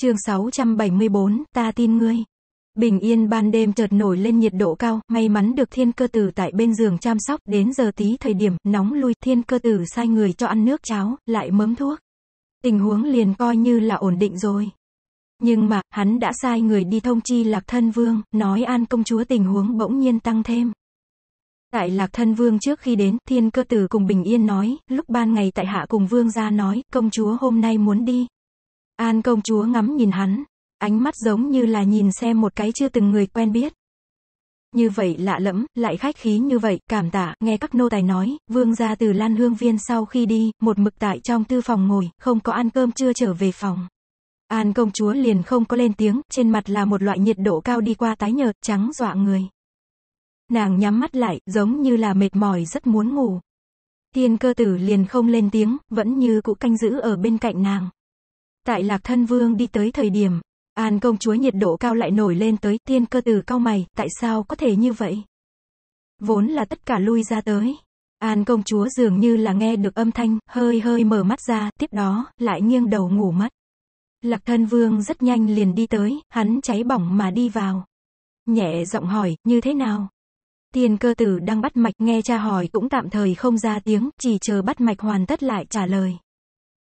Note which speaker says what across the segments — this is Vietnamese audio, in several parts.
Speaker 1: chương 674, ta tin ngươi. Bình yên ban đêm chợt nổi lên nhiệt độ cao, may mắn được thiên cơ tử tại bên giường chăm sóc, đến giờ tí thời điểm, nóng lui, thiên cơ tử sai người cho ăn nước cháo, lại mớm thuốc. Tình huống liền coi như là ổn định rồi. Nhưng mà, hắn đã sai người đi thông chi lạc thân vương, nói an công chúa tình huống bỗng nhiên tăng thêm. Tại Lạc Thân Vương trước khi đến, Thiên Cơ Tử cùng Bình Yên nói, lúc ban ngày tại hạ cùng Vương gia nói, công chúa hôm nay muốn đi, An công chúa ngắm nhìn hắn, ánh mắt giống như là nhìn xem một cái chưa từng người quen biết. Như vậy lạ lẫm, lại khách khí như vậy, cảm tạ, nghe các nô tài nói, vương gia từ Lan Hương Viên sau khi đi, một mực tại trong tư phòng ngồi, không có ăn cơm chưa trở về phòng. An công chúa liền không có lên tiếng, trên mặt là một loại nhiệt độ cao đi qua tái nhợt, trắng dọa người. Nàng nhắm mắt lại, giống như là mệt mỏi rất muốn ngủ. Thiên cơ tử liền không lên tiếng, vẫn như cũ canh giữ ở bên cạnh nàng. Tại Lạc Thân Vương đi tới thời điểm, An công chúa nhiệt độ cao lại nổi lên tới tiên cơ từ cao mày, tại sao có thể như vậy? Vốn là tất cả lui ra tới. An công chúa dường như là nghe được âm thanh, hơi hơi mở mắt ra, tiếp đó, lại nghiêng đầu ngủ mất. Lạc thân vương rất nhanh liền đi tới, hắn cháy bỏng mà đi vào. Nhẹ giọng hỏi, như thế nào? tiên cơ tử đang bắt mạch nghe cha hỏi cũng tạm thời không ra tiếng, chỉ chờ bắt mạch hoàn tất lại trả lời.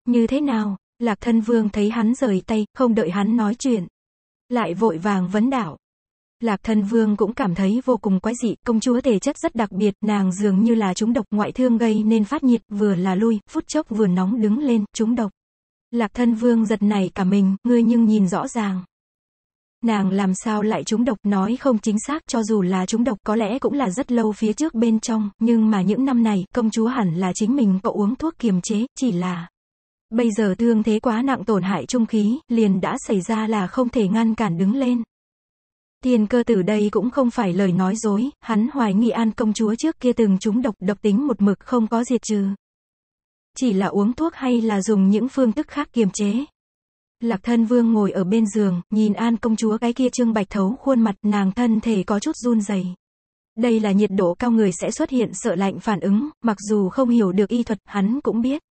Speaker 1: Như thế nào, Lạc thân vương thấy hắn rời tay, không đợi hắn nói chuyện. Lại vội vàng vấn đảo. Lạc thân vương cũng cảm thấy vô cùng quái dị, công chúa thể chất rất đặc biệt, nàng dường như là chúng độc ngoại thương gây nên phát nhiệt, vừa là lui, phút chốc vừa nóng đứng lên, chúng độc. Lạc thân vương giật này cả mình, ngươi nhưng nhìn rõ ràng. Nàng làm sao lại chúng độc nói không chính xác cho dù là chúng độc có lẽ cũng là rất lâu phía trước bên trong, nhưng mà những năm này công chúa hẳn là chính mình cậu uống thuốc kiềm chế, chỉ là Bây giờ thương thế quá nặng tổn hại trung khí, liền đã xảy ra là không thể ngăn cản đứng lên. Tiền cơ tử đây cũng không phải lời nói dối, hắn hoài nghi an công chúa trước kia từng trúng độc độc tính một mực không có diệt trừ. Chỉ là uống thuốc hay là dùng những phương thức khác kiềm chế. Lạc thân vương ngồi ở bên giường, nhìn an công chúa cái kia trương bạch thấu khuôn mặt nàng thân thể có chút run rẩy. Đây là nhiệt độ cao người sẽ xuất hiện sợ lạnh phản ứng, mặc dù không hiểu được y thuật, hắn cũng biết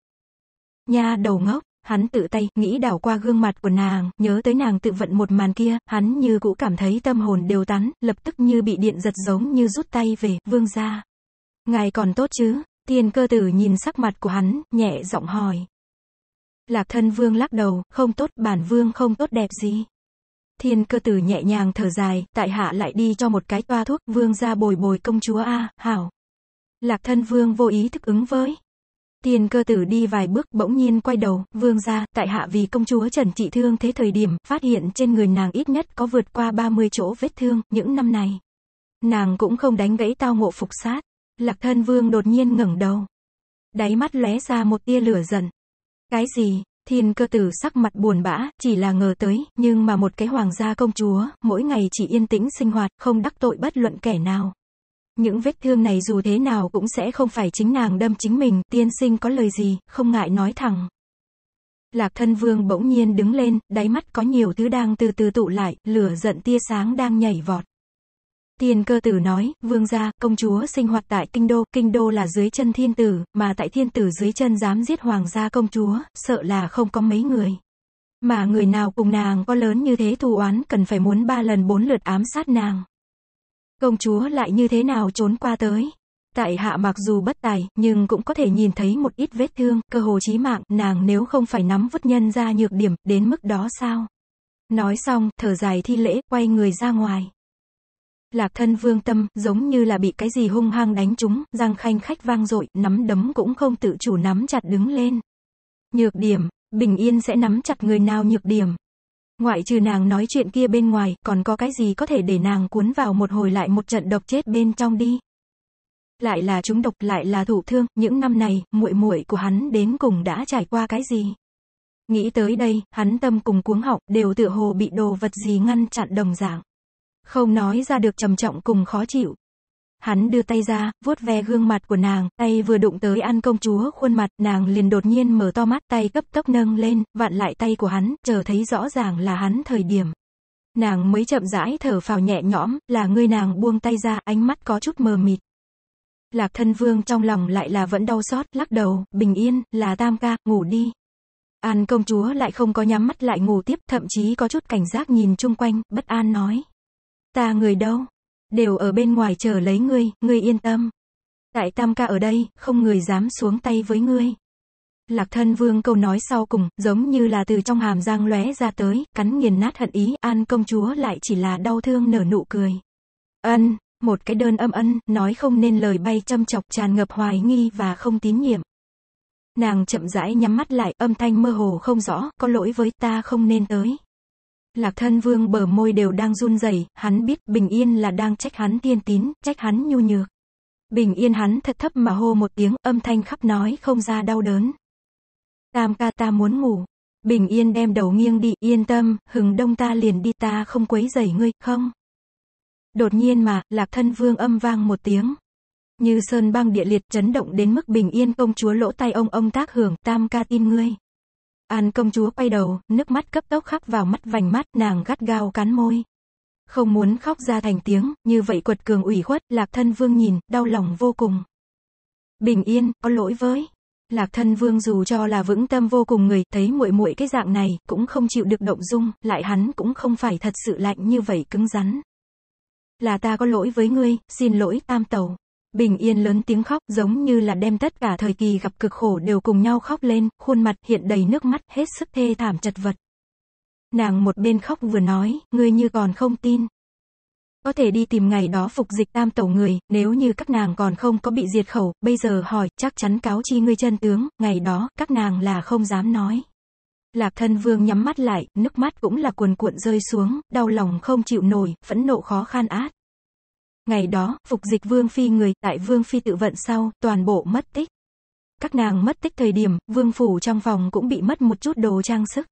Speaker 1: nha đầu ngốc. Hắn tự tay, nghĩ đảo qua gương mặt của nàng, nhớ tới nàng tự vận một màn kia, hắn như cũ cảm thấy tâm hồn đều tán, lập tức như bị điện giật giống như rút tay về, vương ra. Ngài còn tốt chứ, tiền cơ tử nhìn sắc mặt của hắn, nhẹ giọng hỏi. Lạc thân vương lắc đầu, không tốt, bản vương không tốt đẹp gì. Thiên cơ tử nhẹ nhàng thở dài, tại hạ lại đi cho một cái toa thuốc, vương ra bồi bồi công chúa A, hảo. Lạc thân vương vô ý thức ứng với. Tiền cơ tử đi vài bước, bỗng nhiên quay đầu, vương ra, tại hạ vì công chúa Trần trị thương thế thời điểm, phát hiện trên người nàng ít nhất có vượt qua 30 chỗ vết thương, những năm này. Nàng cũng không đánh gãy tao ngộ phục sát. Lạc thân vương đột nhiên ngẩng đầu. Đáy mắt lóe ra một tia lửa giận. Cái gì, Thiên cơ tử sắc mặt buồn bã, chỉ là ngờ tới, nhưng mà một cái hoàng gia công chúa, mỗi ngày chỉ yên tĩnh sinh hoạt, không đắc tội bất luận kẻ nào. Những vết thương này dù thế nào cũng sẽ không phải chính nàng đâm chính mình, tiên sinh có lời gì, không ngại nói thẳng. Lạc thân vương bỗng nhiên đứng lên, đáy mắt có nhiều thứ đang từ từ tụ lại, lửa giận tia sáng đang nhảy vọt. tiên cơ tử nói, vương gia, công chúa sinh hoạt tại kinh đô, kinh đô là dưới chân thiên tử, mà tại thiên tử dưới chân dám giết hoàng gia công chúa, sợ là không có mấy người. Mà người nào cùng nàng có lớn như thế thù oán cần phải muốn ba lần bốn lượt ám sát nàng. Công chúa lại như thế nào trốn qua tới? Tại hạ mặc dù bất tài, nhưng cũng có thể nhìn thấy một ít vết thương, cơ hồ chí mạng, nàng nếu không phải nắm vứt nhân ra nhược điểm, đến mức đó sao? Nói xong, thở dài thi lễ, quay người ra ngoài. Lạc thân vương tâm, giống như là bị cái gì hung hăng đánh trúng, răng khanh khách vang dội nắm đấm cũng không tự chủ nắm chặt đứng lên. Nhược điểm, bình yên sẽ nắm chặt người nào nhược điểm, Ngoại trừ nàng nói chuyện kia bên ngoài, còn có cái gì có thể để nàng cuốn vào một hồi lại một trận độc chết bên trong đi. Lại là chúng độc, lại là thủ thương, những năm này, muội muội của hắn đến cùng đã trải qua cái gì? Nghĩ tới đây, hắn tâm cùng cuống họng đều tựa hồ bị đồ vật gì ngăn chặn đồng dạng. Không nói ra được trầm trọng cùng khó chịu, Hắn đưa tay ra, vuốt ve gương mặt của nàng, tay vừa đụng tới An công chúa khuôn mặt, nàng liền đột nhiên mở to mắt, tay cấp tốc nâng lên, vặn lại tay của hắn, chờ thấy rõ ràng là hắn thời điểm. Nàng mới chậm rãi thở phào nhẹ nhõm, là người nàng buông tay ra, ánh mắt có chút mờ mịt. Lạc thân vương trong lòng lại là vẫn đau xót, lắc đầu, bình yên, là tam ca, ngủ đi. An công chúa lại không có nhắm mắt lại ngủ tiếp, thậm chí có chút cảnh giác nhìn chung quanh, bất an nói. Ta người đâu? đều ở bên ngoài chờ lấy ngươi, ngươi yên tâm. Tại tam ca ở đây, không người dám xuống tay với ngươi. Lạc thân vương câu nói sau cùng, giống như là từ trong hàm răng lóe ra tới, cắn nghiền nát hận ý, an công chúa lại chỉ là đau thương nở nụ cười. Ân, một cái đơn âm ân, nói không nên lời bay châm chọc tràn ngập hoài nghi và không tín nhiệm. Nàng chậm rãi nhắm mắt lại, âm thanh mơ hồ không rõ, có lỗi với ta không nên tới. Lạc thân vương bờ môi đều đang run rẩy, hắn biết bình yên là đang trách hắn thiên tín, trách hắn nhu nhược. Bình yên hắn thật thấp mà hô một tiếng, âm thanh khắp nói không ra đau đớn. Tam ca ta muốn ngủ. Bình yên đem đầu nghiêng đi, yên tâm, hừng đông ta liền đi ta không quấy rầy ngươi, không. Đột nhiên mà, lạc thân vương âm vang một tiếng. Như sơn băng địa liệt chấn động đến mức bình yên công chúa lỗ tay ông ông tác hưởng, tam ca tin ngươi. An công chúa quay đầu, nước mắt cấp tốc khắc vào mắt vành mắt, nàng gắt gao cắn môi. Không muốn khóc ra thành tiếng, như vậy quật cường ủy khuất, lạc thân vương nhìn, đau lòng vô cùng. Bình yên, có lỗi với. Lạc thân vương dù cho là vững tâm vô cùng người, thấy muội muội cái dạng này, cũng không chịu được động dung, lại hắn cũng không phải thật sự lạnh như vậy cứng rắn. Là ta có lỗi với ngươi, xin lỗi tam tàu. Bình Yên lớn tiếng khóc giống như là đem tất cả thời kỳ gặp cực khổ đều cùng nhau khóc lên, khuôn mặt hiện đầy nước mắt hết sức thê thảm chật vật. Nàng một bên khóc vừa nói, ngươi như còn không tin. Có thể đi tìm ngày đó phục dịch tam tổ người, nếu như các nàng còn không có bị diệt khẩu, bây giờ hỏi, chắc chắn cáo chi ngươi chân tướng, ngày đó, các nàng là không dám nói. Lạc thân vương nhắm mắt lại, nước mắt cũng là cuồn cuộn rơi xuống, đau lòng không chịu nổi, phẫn nộ khó khăn át. Ngày đó, phục dịch Vương Phi người, tại Vương Phi tự vận sau, toàn bộ mất tích. Các nàng mất tích thời điểm, Vương Phủ trong phòng cũng bị mất một chút đồ trang sức.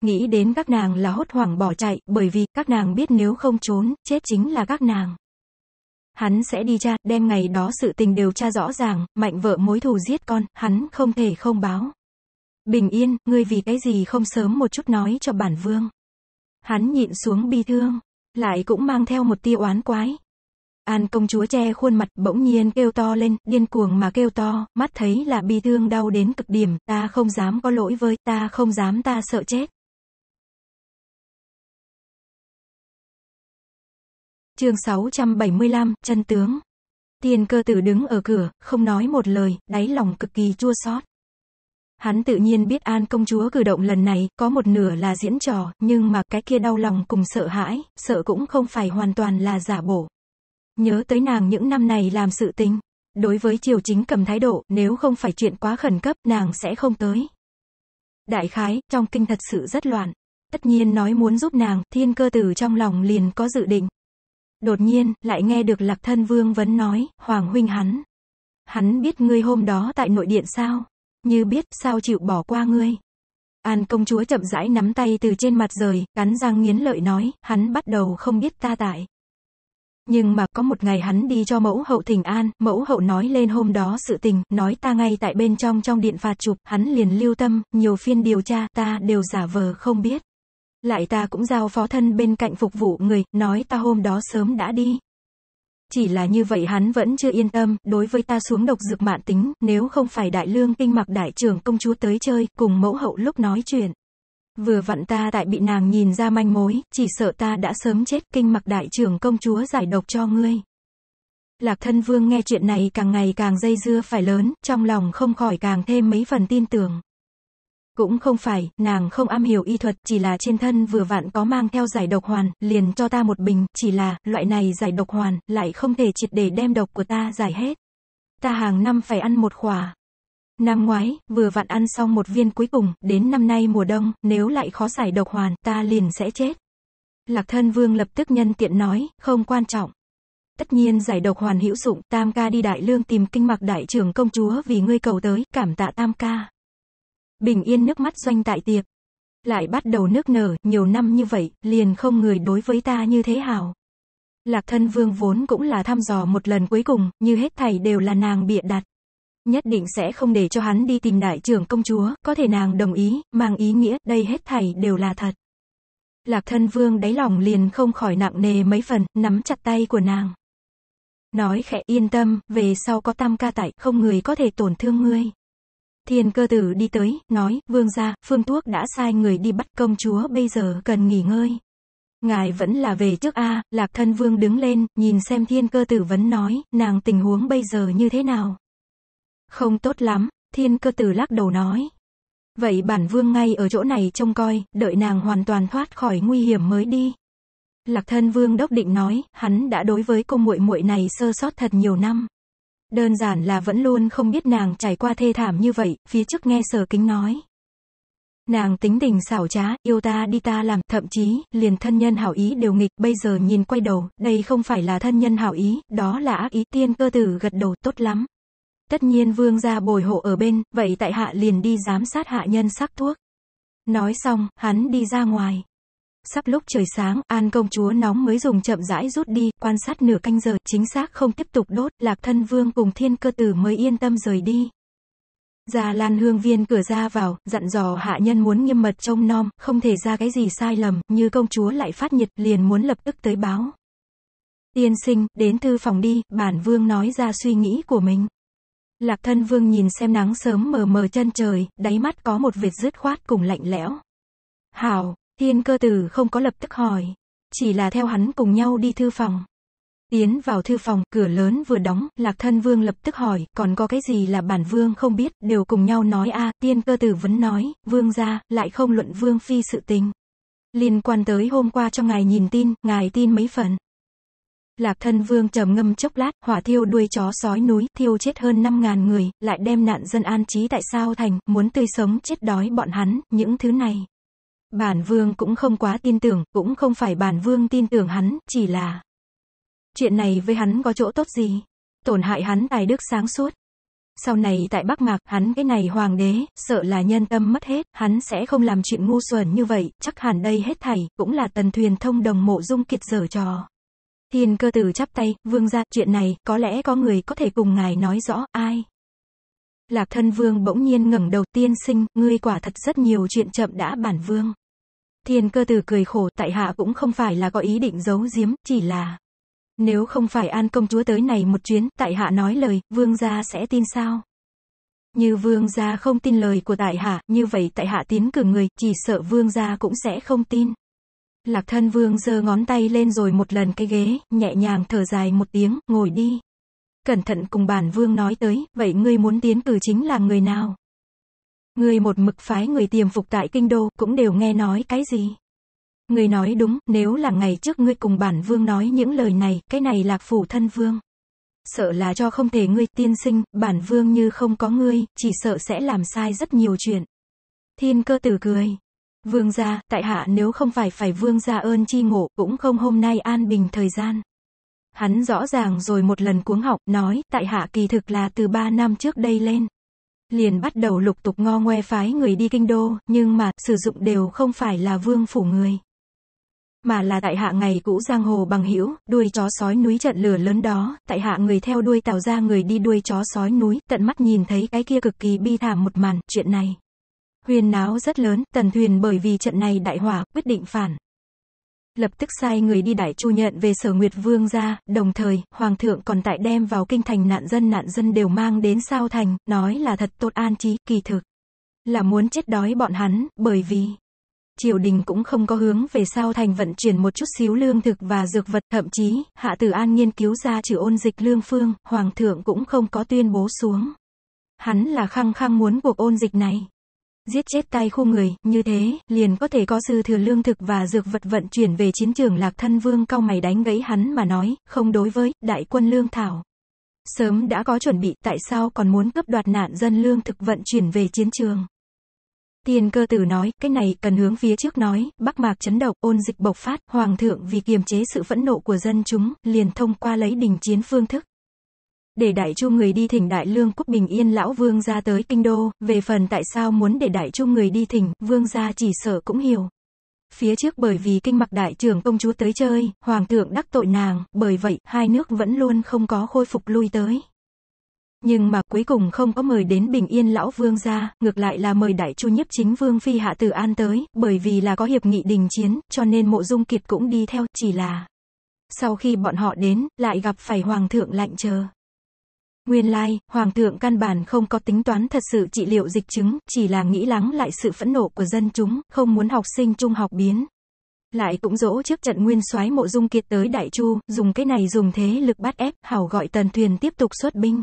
Speaker 1: Nghĩ đến các nàng là hốt hoảng bỏ chạy, bởi vì, các nàng biết nếu không trốn, chết chính là các nàng. Hắn sẽ đi tra, đem ngày đó sự tình đều tra rõ ràng, mạnh vợ mối thù giết con, hắn không thể không báo. Bình yên, ngươi vì cái gì không sớm một chút nói cho bản vương. Hắn nhịn xuống bi thương, lại cũng mang theo một tia oán quái, An công chúa che khuôn mặt bỗng nhiên kêu to lên, điên cuồng mà kêu to, mắt thấy
Speaker 2: là bi thương đau đến cực điểm, ta không dám có lỗi với, ta không dám ta sợ chết. Chương 675, chân tướng. Tiền cơ tử đứng ở cửa, không nói một lời, đáy lòng
Speaker 1: cực kỳ chua xót. Hắn tự nhiên biết An công chúa cử động lần này, có một nửa là diễn trò, nhưng mà cái kia đau lòng cùng sợ hãi, sợ cũng không phải hoàn toàn là giả bộ. Nhớ tới nàng những năm này làm sự tình. Đối với triều chính cầm thái độ, nếu không phải chuyện quá khẩn cấp, nàng sẽ không tới. Đại khái, trong kinh thật sự rất loạn. Tất nhiên nói muốn giúp nàng, thiên cơ tử trong lòng liền có dự định. Đột nhiên, lại nghe được lạc thân vương vấn nói, hoàng huynh hắn. Hắn biết ngươi hôm đó tại nội điện sao? Như biết, sao chịu bỏ qua ngươi? An công chúa chậm rãi nắm tay từ trên mặt rời, cắn răng nghiến lợi nói, hắn bắt đầu không biết ta tại. Nhưng mà có một ngày hắn đi cho mẫu hậu thỉnh an, mẫu hậu nói lên hôm đó sự tình, nói ta ngay tại bên trong trong điện phạt chụp, hắn liền lưu tâm, nhiều phiên điều tra, ta đều giả vờ không biết. Lại ta cũng giao phó thân bên cạnh phục vụ người, nói ta hôm đó sớm đã đi. Chỉ là như vậy hắn vẫn chưa yên tâm, đối với ta xuống độc dược mạn tính, nếu không phải đại lương kinh mặc đại trưởng công chúa tới chơi, cùng mẫu hậu lúc nói chuyện. Vừa vặn ta tại bị nàng nhìn ra manh mối, chỉ sợ ta đã sớm chết kinh mặc đại trưởng công chúa giải độc cho ngươi. Lạc thân vương nghe chuyện này càng ngày càng dây dưa phải lớn, trong lòng không khỏi càng thêm mấy phần tin tưởng. Cũng không phải, nàng không am hiểu y thuật, chỉ là trên thân vừa vặn có mang theo giải độc hoàn, liền cho ta một bình, chỉ là, loại này giải độc hoàn, lại không thể triệt để đem độc của ta giải hết. Ta hàng năm phải ăn một khỏa, Năm ngoái, vừa vặn ăn xong một viên cuối cùng, đến năm nay mùa đông, nếu lại khó giải độc hoàn, ta liền sẽ chết. Lạc thân vương lập tức nhân tiện nói, không quan trọng. Tất nhiên giải độc hoàn hữu dụng, tam ca đi đại lương tìm kinh mặc đại trưởng công chúa vì ngươi cầu tới, cảm tạ tam ca. Bình yên nước mắt doanh tại tiệc. Lại bắt đầu nước nở, nhiều năm như vậy, liền không người đối với ta như thế hào. Lạc thân vương vốn cũng là thăm dò một lần cuối cùng, như hết thảy đều là nàng bịa đặt nhất định sẽ không để cho hắn đi tìm đại trưởng công chúa, có thể nàng đồng ý, mang ý nghĩa, đây hết thảy đều là thật. Lạc thân vương đáy lòng liền không khỏi nặng nề mấy phần, nắm chặt tay của nàng. Nói khẽ yên tâm, về sau có tam ca tại, không người có thể tổn thương ngươi. Thiên cơ tử đi tới, nói, vương gia, phương thuốc đã sai người đi bắt công chúa bây giờ cần nghỉ ngơi. Ngài vẫn là về trước a lạc thân vương đứng lên, nhìn xem thiên cơ tử vấn nói, nàng tình huống bây giờ như thế nào. Không tốt lắm, thiên cơ tử lắc đầu nói. Vậy bản vương ngay ở chỗ này trông coi, đợi nàng hoàn toàn thoát khỏi nguy hiểm mới đi. Lạc thân vương đốc định nói, hắn đã đối với cô muội muội này sơ sót thật nhiều năm. Đơn giản là vẫn luôn không biết nàng trải qua thê thảm như vậy, phía trước nghe sở kính nói. Nàng tính tình xảo trá, yêu ta đi ta làm, thậm chí, liền thân nhân hảo ý đều nghịch, bây giờ nhìn quay đầu, đây không phải là thân nhân hảo ý, đó là ác ý, tiên cơ tử gật đầu, tốt lắm, Tất nhiên vương gia bồi hộ ở bên, vậy tại hạ liền đi giám sát hạ nhân sắc thuốc. Nói xong, hắn đi ra ngoài. Sắp lúc trời sáng, An công chúa nóng mới dùng chậm rãi rút đi, quan sát nửa canh giờ, chính xác không tiếp tục đốt, lạc thân vương cùng thiên cơ tử mới yên tâm rời đi. Già Lan Hương Viên cửa ra vào, dặn dò hạ nhân muốn nghiêm mật trông nom, không thể ra cái gì sai lầm, như công chúa lại phát nhiệt, liền muốn lập tức tới báo. Tiên sinh, đến thư phòng đi, bản vương nói ra suy nghĩ của mình. Lạc thân vương nhìn xem nắng sớm mờ mờ chân trời, đáy mắt có một vệt dứt khoát cùng lạnh lẽo. Hảo, thiên cơ tử không có lập tức hỏi. Chỉ là theo hắn cùng nhau đi thư phòng. Tiến vào thư phòng, cửa lớn vừa đóng, lạc thân vương lập tức hỏi, còn có cái gì là bản vương không biết, đều cùng nhau nói a à, tiên cơ tử vẫn nói, vương ra, lại không luận vương phi sự tình. Liên quan tới hôm qua cho ngài nhìn tin, ngài tin mấy phần. Lạc thân vương trầm ngâm chốc lát, hỏa thiêu đuôi chó sói núi, thiêu chết hơn 5.000 người, lại đem nạn dân an trí tại sao thành, muốn tươi sống chết đói bọn hắn, những thứ này. Bản vương cũng không quá tin tưởng, cũng không phải bản vương tin tưởng hắn, chỉ là... Chuyện này với hắn có chỗ tốt gì? Tổn hại hắn tài đức sáng suốt. Sau này tại Bắc Mạc, hắn cái này hoàng đế, sợ là nhân tâm mất hết, hắn sẽ không làm chuyện ngu xuẩn như vậy, chắc hẳn đây hết thảy, cũng là tần thuyền thông đồng mộ dung kiệt dở trò. Thiên cơ tử chắp tay, vương ra, chuyện này, có lẽ có người có thể cùng ngài nói rõ, ai? Lạc thân vương bỗng nhiên ngẩng đầu tiên sinh, ngươi quả thật rất nhiều chuyện chậm đã bản vương. Thiên cơ tử cười khổ, tại hạ cũng không phải là có ý định giấu giếm, chỉ là... Nếu không phải an công chúa tới này một chuyến, tại hạ nói lời, vương gia sẽ tin sao? Như vương gia không tin lời của tại hạ, như vậy tại hạ tiến cử người, chỉ sợ vương gia cũng sẽ không tin. Lạc thân vương giơ ngón tay lên rồi một lần cái ghế, nhẹ nhàng thở dài một tiếng, ngồi đi. Cẩn thận cùng bản vương nói tới, vậy ngươi muốn tiến cử chính là người nào? Ngươi một mực phái người tiềm phục tại kinh đô, cũng đều nghe nói cái gì? Ngươi nói đúng, nếu là ngày trước ngươi cùng bản vương nói những lời này, cái này lạc phủ thân vương. Sợ là cho không thể ngươi tiên sinh, bản vương như không có ngươi, chỉ sợ sẽ làm sai rất nhiều chuyện. Thiên cơ tử cười, Vương gia, tại hạ nếu không phải phải vương gia ơn chi ngộ, cũng không hôm nay an bình thời gian. Hắn rõ ràng rồi một lần cuống học, nói, tại hạ kỳ thực là từ ba năm trước đây lên. Liền bắt đầu lục tục ngo ngoe phái người đi kinh đô, nhưng mà, sử dụng đều không phải là vương phủ người. Mà là tại hạ ngày cũ giang hồ bằng hữu đuôi chó sói núi trận lửa lớn đó, tại hạ người theo đuôi tạo ra người đi đuôi chó sói núi, tận mắt nhìn thấy cái kia cực kỳ bi thảm một màn, chuyện này huyên náo rất lớn, tần thuyền bởi vì trận này đại hỏa, quyết định phản. Lập tức sai người đi đại chu nhận về sở Nguyệt Vương ra, đồng thời, Hoàng thượng còn tại đem vào kinh thành nạn dân nạn dân đều mang đến sao thành, nói là thật tốt an trí, kỳ thực. Là muốn chết đói bọn hắn, bởi vì triều đình cũng không có hướng về sao thành vận chuyển một chút xíu lương thực và dược vật, thậm chí, Hạ Tử An nghiên cứu ra trừ ôn dịch lương phương, Hoàng thượng cũng không có tuyên bố xuống. Hắn là khăng khăng muốn cuộc ôn dịch này giết chết tai khu người, như thế, liền có thể có dư thừa lương thực và dược vật vận chuyển về chiến trường lạc thân vương cao mày đánh gãy hắn mà nói, không đối với, đại quân lương thảo. Sớm đã có chuẩn bị, tại sao còn muốn cướp đoạt nạn dân lương thực vận chuyển về chiến trường? Tiền cơ tử nói, cái này cần hướng phía trước nói, bắc mạc chấn động, ôn dịch bộc phát, hoàng thượng vì kiềm chế sự phẫn nộ của dân chúng, liền thông qua lấy đình chiến phương thức để đại chu người đi thỉnh đại lương quốc bình yên lão vương gia tới kinh đô, về phần tại sao muốn để đại chu người đi thỉnh, vương gia chỉ sợ cũng hiểu. Phía trước bởi vì kinh mặc đại trưởng công chúa tới chơi, hoàng thượng đắc tội nàng, bởi vậy, hai nước vẫn luôn không có khôi phục lui tới. Nhưng mà cuối cùng không có mời đến bình yên lão vương gia, ngược lại là mời đại chu nhiếp chính vương phi hạ tử an tới, bởi vì là có hiệp nghị đình chiến, cho nên mộ dung kiệt cũng đi theo, chỉ là... Sau khi bọn họ đến, lại gặp phải hoàng thượng lạnh chờ. Nguyên lai, like, Hoàng thượng căn bản không có tính toán thật sự trị liệu dịch chứng, chỉ là nghĩ lắng lại sự phẫn nộ của dân chúng, không muốn học sinh trung học biến. Lại cũng dỗ trước trận nguyên soái mộ dung kiệt tới Đại Chu, dùng cái này dùng thế lực bắt ép, hảo gọi Tần Thuyền tiếp tục xuất binh.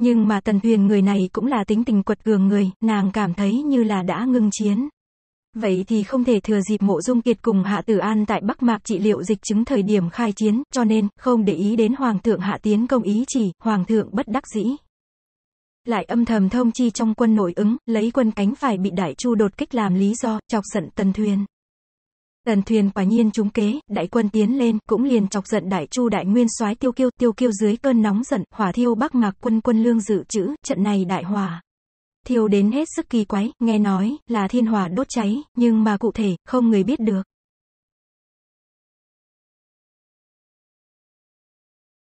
Speaker 1: Nhưng mà Tần Thuyền người này cũng là tính tình quật cường người, nàng cảm thấy như là đã ngưng chiến. Vậy thì không thể thừa dịp mộ dung kiệt cùng Hạ Tử An tại Bắc Mạc trị liệu dịch chứng thời điểm khai chiến, cho nên, không để ý đến Hoàng thượng Hạ Tiến công ý chỉ, Hoàng thượng bất đắc dĩ. Lại âm thầm thông chi trong quân nội ứng, lấy quân cánh phải bị Đại Chu đột kích làm lý do, chọc giận Tần Thuyền. Tần Thuyền quả nhiên trúng kế, đại quân tiến lên, cũng liền chọc giận Đại Chu đại nguyên soái Tiêu Kiêu, Tiêu Kiêu dưới cơn nóng giận, hỏa thiêu Bắc Mạc quân quân lương dự trữ, trận này đại hòa
Speaker 2: thiêu đến hết sức kỳ quái, nghe nói là thiên hỏa đốt cháy, nhưng mà cụ thể không người biết được.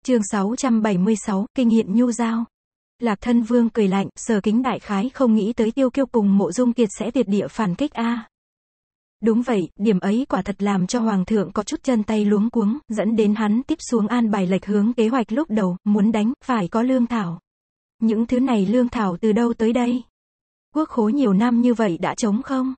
Speaker 2: Chương 676, kinh hiện nhu giao. Lạc Thân Vương cười lạnh, sờ
Speaker 1: Kính đại khái không nghĩ tới Tiêu Kiêu cùng Mộ Dung Kiệt sẽ tuyệt địa phản kích a. Đúng vậy, điểm ấy quả thật làm cho hoàng thượng có chút chân tay luống cuống, dẫn đến hắn tiếp xuống an bài lệch hướng kế hoạch lúc đầu, muốn đánh phải có lương thảo. Những thứ này lương thảo từ đâu tới đây? Quốc khố nhiều năm như vậy đã trống không?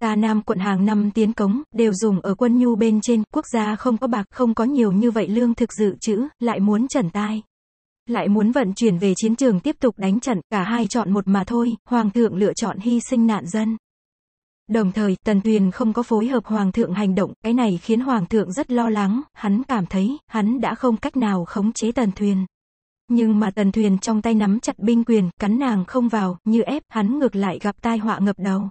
Speaker 1: Ta Nam quận hàng năm tiến cống, đều dùng ở quân nhu bên trên, quốc gia không có bạc, không có nhiều như vậy lương thực dự trữ, lại muốn trần tai. Lại muốn vận chuyển về chiến trường tiếp tục đánh trận, cả hai chọn một mà thôi, hoàng thượng lựa chọn hy sinh nạn dân. Đồng thời, Tần Tuyền không có phối hợp hoàng thượng hành động, cái này khiến hoàng thượng rất lo lắng, hắn cảm thấy, hắn đã không cách nào khống chế Tần thuyền nhưng mà tần thuyền trong tay nắm chặt binh quyền, cắn nàng không vào, như ép, hắn ngược lại gặp tai họa ngập đầu.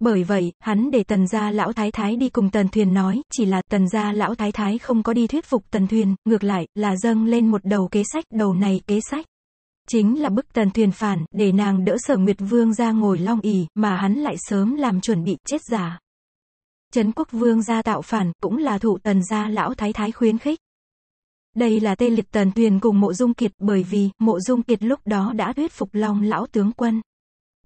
Speaker 1: Bởi vậy, hắn để tần gia lão thái thái đi cùng tần thuyền nói, chỉ là tần gia lão thái thái không có đi thuyết phục tần thuyền, ngược lại, là dâng lên một đầu kế sách, đầu này kế sách. Chính là bức tần thuyền phản, để nàng đỡ sở Nguyệt Vương ra ngồi long ỉ, mà hắn lại sớm làm chuẩn bị chết giả. Trấn quốc vương gia tạo phản, cũng là thụ tần gia lão thái thái khuyến khích. Đây là tê liệt tần tuyền cùng mộ dung kiệt bởi vì mộ dung kiệt lúc đó đã thuyết phục long lão tướng quân.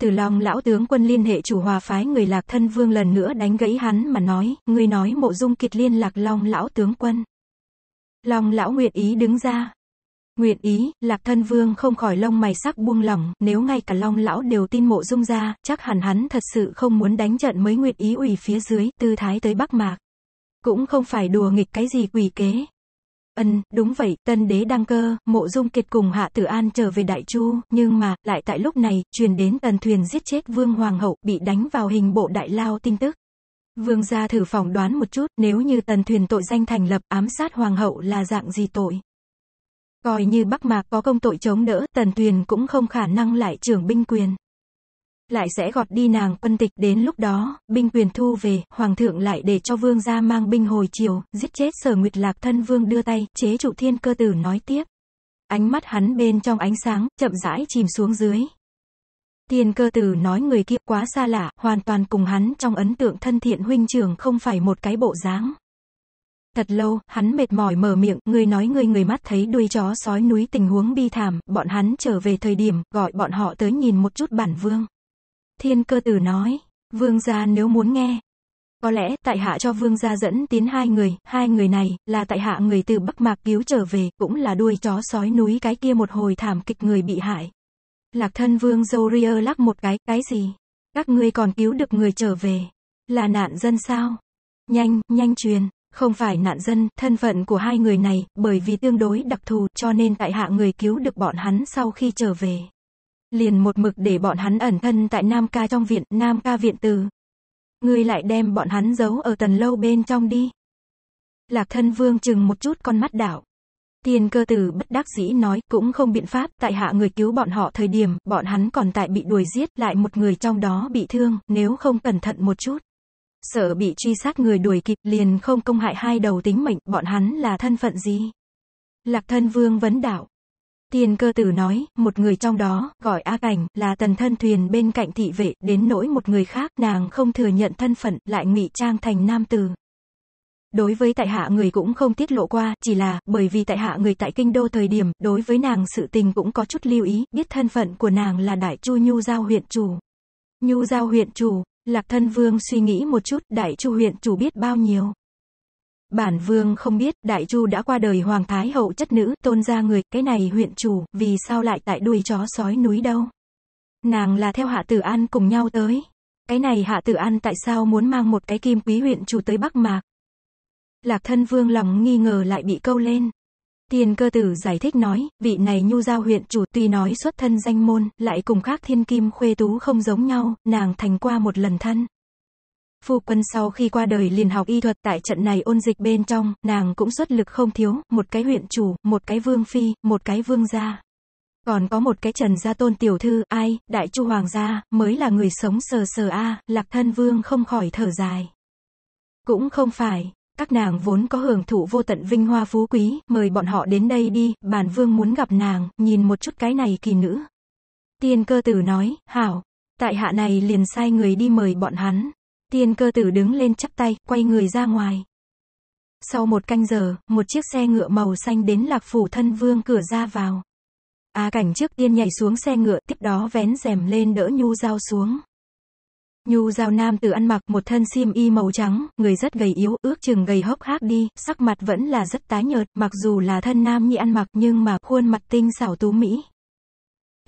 Speaker 1: Từ long lão tướng quân liên hệ chủ hòa phái người lạc thân vương lần nữa đánh gãy hắn mà nói, người nói mộ dung kiệt liên lạc long lão tướng quân. Long lão nguyện ý đứng ra. Nguyện ý, lạc thân vương không khỏi lông mày sắc buông lỏng, nếu ngay cả long lão đều tin mộ dung ra, chắc hẳn hắn thật sự không muốn đánh trận mới nguyện ý ủy phía dưới, tư thái tới bắc mạc. Cũng không phải đùa nghịch cái gì quỷ kế, Ân, đúng vậy, tân đế đăng cơ, mộ dung kiệt cùng hạ tử an trở về đại chu, nhưng mà, lại tại lúc này, truyền đến tần thuyền giết chết vương hoàng hậu, bị đánh vào hình bộ đại lao tin tức. Vương gia thử phỏng đoán một chút, nếu như tần thuyền tội danh thành lập ám sát hoàng hậu là dạng gì tội. Coi như Bắc Mạc có công tội chống đỡ, tần thuyền cũng không khả năng lại trưởng binh quyền lại sẽ gọt đi nàng quân tịch đến lúc đó, binh quyền thu về, hoàng thượng lại để cho vương gia mang binh hồi chiều, giết chết sở nguyệt lạc thân vương đưa tay, chế trụ thiên cơ tử nói tiếp. Ánh mắt hắn bên trong ánh sáng, chậm rãi chìm xuống dưới. Thiên cơ tử nói người kia quá xa lạ, hoàn toàn cùng hắn trong ấn tượng thân thiện huynh trưởng không phải một cái bộ dáng. Thật lâu, hắn mệt mỏi mở miệng, người nói người người mắt thấy đuôi chó sói núi tình huống bi thảm, bọn hắn trở về thời điểm, gọi bọn họ tới nhìn một chút bản vương. Thiên cơ tử nói, vương gia nếu muốn nghe. Có lẽ tại hạ cho vương gia dẫn tiến hai người, hai người này, là tại hạ người từ Bắc Mạc cứu trở về, cũng là đuôi chó sói núi cái kia một hồi thảm kịch người bị hại. Lạc thân vương dâu lắc một cái, cái gì? Các ngươi còn cứu được người trở về. Là nạn dân sao? Nhanh, nhanh truyền. Không phải nạn dân, thân phận của hai người này, bởi vì tương đối đặc thù, cho nên tại hạ người cứu được bọn hắn sau khi trở về. Liền một mực để bọn hắn ẩn thân tại Nam Ca trong viện, Nam Ca viện từ. Ngươi lại đem bọn hắn giấu ở tần lâu bên trong đi. Lạc thân vương chừng một chút con mắt đảo. Tiền cơ tử bất đắc dĩ nói, cũng không biện pháp, tại hạ người cứu bọn họ thời điểm, bọn hắn còn tại bị đuổi giết, lại một người trong đó bị thương, nếu không cẩn thận một chút. Sợ bị truy sát người đuổi kịp, liền không công hại hai đầu tính mệnh, bọn hắn là thân phận gì? Lạc thân vương vấn đạo, Tiền cơ tử nói, một người trong đó, gọi A Cảnh, là tần thân thuyền bên cạnh thị vệ, đến nỗi một người khác, nàng không thừa nhận thân phận, lại ngụy trang thành nam tử. Đối với tại hạ người cũng không tiết lộ qua, chỉ là, bởi vì tại hạ người tại kinh đô thời điểm, đối với nàng sự tình cũng có chút lưu ý, biết thân phận của nàng là đại chu nhu giao huyện chủ. Nhu giao huyện chủ, lạc thân vương suy nghĩ một chút, đại chu huyện chủ biết bao nhiêu. Bản vương không biết, đại chu đã qua đời hoàng thái hậu chất nữ, tôn gia người, cái này huyện chủ, vì sao lại tại đuôi chó sói núi đâu? Nàng là theo hạ tử an cùng nhau tới. Cái này hạ tử an tại sao muốn mang một cái kim quý huyện chủ tới Bắc Mạc? Lạc thân vương lòng nghi ngờ lại bị câu lên. Tiền cơ tử giải thích nói, vị này nhu giao huyện chủ tuy nói xuất thân danh môn, lại cùng khác thiên kim khuê tú không giống nhau, nàng thành qua một lần thân. Phu quân sau khi qua đời liền học y thuật tại trận này ôn dịch bên trong, nàng cũng xuất lực không thiếu, một cái huyện chủ, một cái vương phi, một cái vương gia. Còn có một cái trần gia tôn tiểu thư, ai, đại chu hoàng gia, mới là người sống sờ sờ a à, lạc thân vương không khỏi thở dài. Cũng không phải, các nàng vốn có hưởng thụ vô tận vinh hoa phú quý, mời bọn họ đến đây đi, bản vương muốn gặp nàng, nhìn một chút cái này kỳ nữ. Tiên cơ tử nói, hảo, tại hạ này liền sai người đi mời bọn hắn. Tiên cơ tử đứng lên chắp tay, quay người ra ngoài. Sau một canh giờ, một chiếc xe ngựa màu xanh đến lạc phủ thân vương cửa ra vào. A cảnh trước tiên nhảy xuống xe ngựa, tiếp đó vén rèm lên đỡ nhu dao xuống. Nhu dao nam tử ăn mặc một thân xiêm y màu trắng, người rất gầy yếu, ước chừng gầy hốc hác đi, sắc mặt vẫn là rất tái nhợt, mặc dù là thân nam nhị ăn mặc nhưng mà khuôn mặt tinh xảo tú mỹ.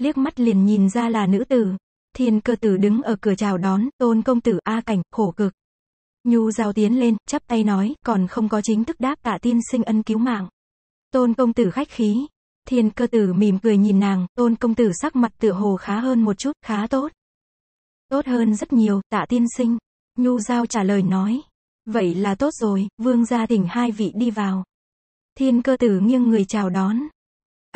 Speaker 1: Liếc mắt liền nhìn ra là nữ tử, Thiên cơ tử đứng ở cửa chào đón, tôn công tử A cảnh, khổ cực. Nhu giao tiến lên, chắp tay nói, còn không có chính thức đáp tạ tiên sinh ân cứu mạng. Tôn công tử khách khí. Thiên cơ tử mỉm cười nhìn nàng, tôn công tử sắc mặt tựa hồ khá hơn một chút, khá tốt. Tốt hơn rất nhiều, tạ tiên sinh. Nhu giao trả lời nói. Vậy là tốt rồi, vương gia thỉnh hai vị đi vào. Thiên cơ tử nghiêng người chào đón.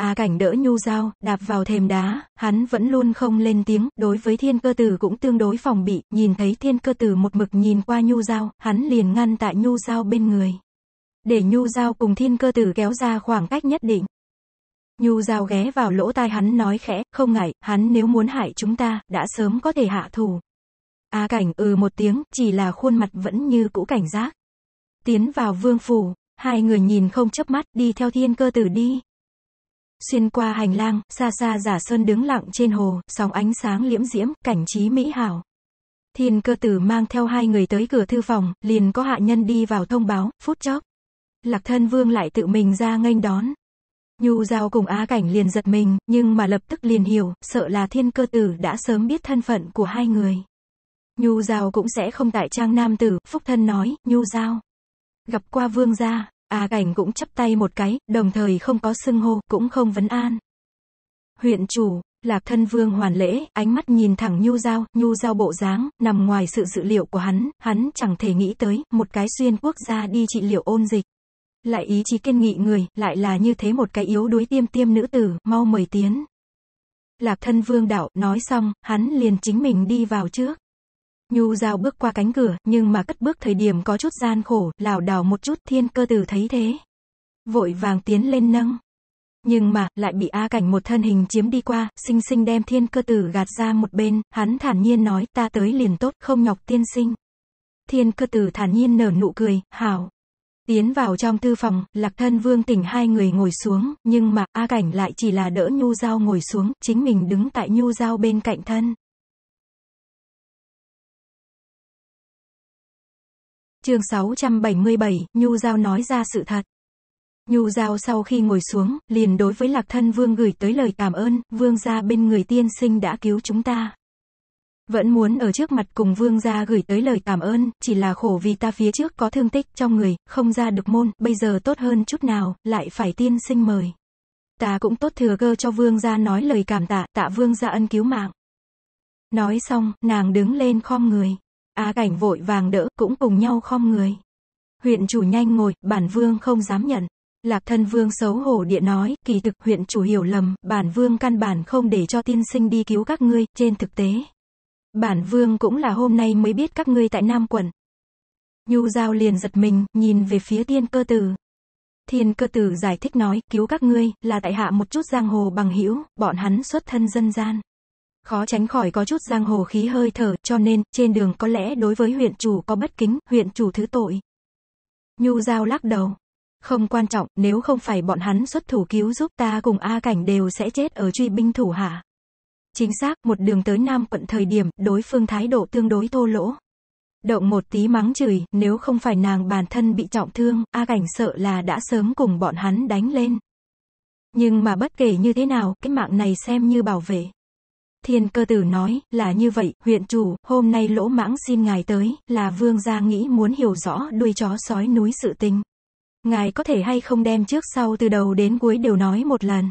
Speaker 1: A à, cảnh đỡ nhu dao, đạp vào thềm đá, hắn vẫn luôn không lên tiếng, đối với thiên cơ tử cũng tương đối phòng bị, nhìn thấy thiên cơ tử một mực nhìn qua nhu dao, hắn liền ngăn tại nhu dao bên người. Để nhu dao cùng thiên cơ tử kéo ra khoảng cách nhất định. Nhu dao ghé vào lỗ tai hắn nói khẽ, không ngại, hắn nếu muốn hại chúng ta, đã sớm có thể hạ thủ. A cảnh ừ một tiếng, chỉ là khuôn mặt vẫn như cũ cảnh giác. Tiến vào vương phủ, hai người nhìn không chớp mắt, đi theo thiên cơ tử đi. Xuyên qua hành lang, xa xa giả sơn đứng lặng trên hồ, sóng ánh sáng liễm diễm, cảnh trí mỹ hảo. Thiên cơ tử mang theo hai người tới cửa thư phòng, liền có hạ nhân đi vào thông báo, phút chốc. Lạc thân vương lại tự mình ra nghênh đón. Nhu giao cùng á cảnh liền giật mình, nhưng mà lập tức liền hiểu, sợ là thiên cơ tử đã sớm biết thân phận của hai người. Nhu giao cũng sẽ không tại trang nam tử, phúc thân nói, nhu giao. Gặp qua vương gia, A Cảnh cũng chắp tay một cái, đồng thời không có xưng hô, cũng không vấn an. Huyện chủ, Lạc thân vương hoàn lễ, ánh mắt nhìn thẳng nhu dao, nhu dao bộ dáng, nằm ngoài sự dự liệu của hắn, hắn chẳng thể nghĩ tới, một cái xuyên quốc gia đi trị liệu ôn dịch. Lại ý chí kiên nghị người, lại là như thế một cái yếu đuối tiêm tiêm nữ tử, mau mời tiến. Lạc thân vương đạo, nói xong, hắn liền chính mình đi vào trước. Nhu Giao bước qua cánh cửa, nhưng mà cất bước thời điểm có chút gian khổ, lảo đảo một chút, thiên cơ tử thấy thế. Vội vàng tiến lên nâng. Nhưng mà, lại bị A Cảnh một thân hình chiếm đi qua, xinh xinh đem thiên cơ tử gạt ra một bên, hắn thản nhiên nói, ta tới liền tốt, không nhọc tiên sinh. Thiên cơ tử thản nhiên nở nụ cười, hảo. Tiến vào trong thư phòng, lạc thân vương tỉnh hai người ngồi
Speaker 2: xuống, nhưng mà, A Cảnh lại chỉ là đỡ nhu Giao ngồi xuống, chính mình đứng tại nhu Giao bên cạnh thân. Chương 677, Nhu Giao nói ra sự thật. Nhu Giao sau khi
Speaker 1: ngồi xuống, liền đối với Lạc Thân Vương gửi tới lời cảm ơn, Vương gia bên người tiên sinh đã cứu chúng ta. Vẫn muốn ở trước mặt cùng Vương gia gửi tới lời cảm ơn, chỉ là khổ vì ta phía trước có thương tích trong người, không ra được môn, bây giờ tốt hơn chút nào, lại phải tiên sinh mời. Ta cũng tốt thừa cơ cho Vương gia nói lời cảm tạ, tạ Vương gia ân cứu mạng. Nói xong, nàng đứng lên khom người. Á cảnh vội vàng đỡ, cũng cùng nhau khom người. Huyện chủ nhanh ngồi, bản vương không dám nhận. Lạc thân vương xấu hổ địa nói, kỳ thực huyện chủ hiểu lầm, bản vương căn bản không để cho tiên sinh đi cứu các ngươi, trên thực tế. Bản vương cũng là hôm nay mới biết các ngươi tại Nam quận. Nhu Giao liền giật mình, nhìn về phía tiên cơ tử. Thiên cơ tử giải thích nói, cứu các ngươi, là tại hạ một chút giang hồ bằng hữu bọn hắn xuất thân dân gian khó tránh khỏi có chút giang hồ khí hơi thở, cho nên, trên đường có lẽ đối với huyện chủ có bất kính, huyện chủ thứ tội. Nhu Giao lắc đầu. Không quan trọng, nếu không phải bọn hắn xuất thủ cứu giúp ta cùng A Cảnh đều sẽ chết ở truy binh thủ hạ. Chính xác, một đường tới Nam quận thời điểm, đối phương thái độ tương đối thô lỗ. Động một tí mắng chửi, nếu không phải nàng bản thân bị trọng thương, A Cảnh sợ là đã sớm cùng bọn hắn đánh lên. Nhưng mà bất kể như thế nào, cái mạng này xem như bảo vệ. Thiên cơ tử nói, là như vậy, huyện chủ, hôm nay lỗ mãng xin ngài tới, là vương gia nghĩ muốn hiểu rõ đuôi chó sói núi sự tình. Ngài có thể hay không đem trước sau từ đầu đến cuối đều nói một lần.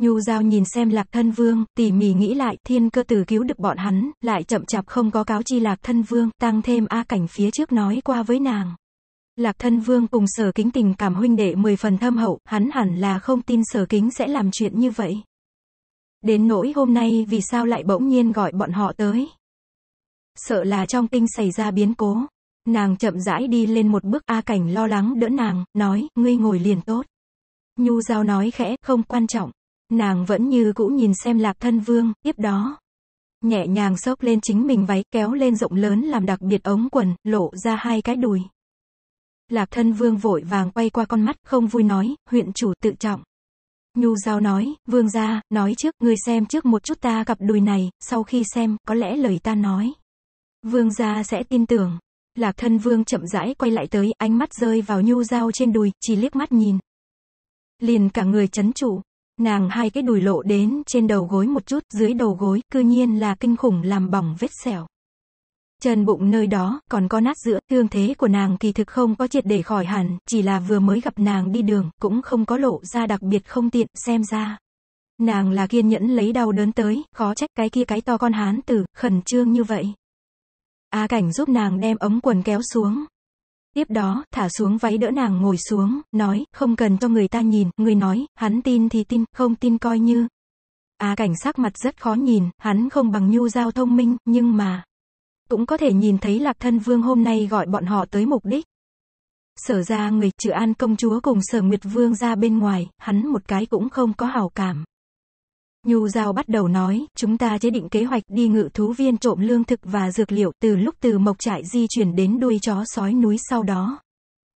Speaker 1: Nhu Giao nhìn xem Lạc Thân Vương, tỉ mỉ nghĩ lại, thiên cơ tử cứu được bọn hắn, lại chậm chạp không có cáo chi Lạc Thân Vương, tăng thêm A cảnh phía trước nói qua với nàng. Lạc Thân Vương cùng sở kính tình cảm huynh đệ mười phần thâm hậu, hắn hẳn là không tin sở kính sẽ làm chuyện như vậy. Đến nỗi hôm nay vì sao lại bỗng nhiên gọi bọn họ tới. Sợ là trong tinh xảy ra biến cố. Nàng chậm rãi đi lên một bước A Cảnh lo lắng đỡ nàng, nói, ngươi ngồi liền tốt. Nhu Giao nói khẽ, không quan trọng. Nàng vẫn như cũ nhìn xem lạc thân vương, tiếp đó. Nhẹ nhàng xốc lên chính mình váy, kéo lên rộng lớn làm đặc biệt ống quần, lộ ra hai cái đùi. Lạc thân vương vội vàng quay qua con mắt, không vui nói, huyện chủ tự trọng. Nhu Giao nói, vương gia, nói trước, người xem trước một chút ta cặp đùi này, sau khi xem, có lẽ lời ta nói. Vương gia sẽ tin tưởng. Lạc thân vương chậm rãi quay lại tới, ánh mắt rơi vào Nhu Giao trên đùi, chỉ liếc mắt nhìn. Liền cả người chấn trụ. Nàng hai cái đùi lộ đến trên đầu gối một chút, dưới đầu gối, cư nhiên là kinh khủng làm bỏng vết sẹo. Trần bụng nơi đó, còn có nát giữa, thương thế của nàng kỳ thực không có triệt để khỏi hẳn, chỉ là vừa mới gặp nàng đi đường, cũng không có lộ ra đặc biệt không tiện, xem ra. Nàng là kiên nhẫn lấy đau đớn tới, khó trách cái kia cái to con hán tử, khẩn trương như vậy. A cảnh giúp nàng đem ống quần kéo xuống. Tiếp đó, thả xuống váy đỡ nàng ngồi xuống, nói, không cần cho người ta nhìn, người nói, hắn tin thì tin, không tin coi như. A cảnh sắc mặt rất khó nhìn, hắn không bằng nhu giao thông minh, nhưng mà... Cũng có thể nhìn thấy Lạc Thân Vương hôm nay gọi bọn họ tới mục đích. Sở ra người trừ an công chúa cùng sở Nguyệt Vương ra bên ngoài, hắn một cái cũng không có hào cảm. Nhu Giao bắt đầu nói, chúng ta chế định kế hoạch đi ngự thú viên trộm lương thực và dược liệu từ lúc từ mộc trại di chuyển đến đuôi chó sói núi sau đó.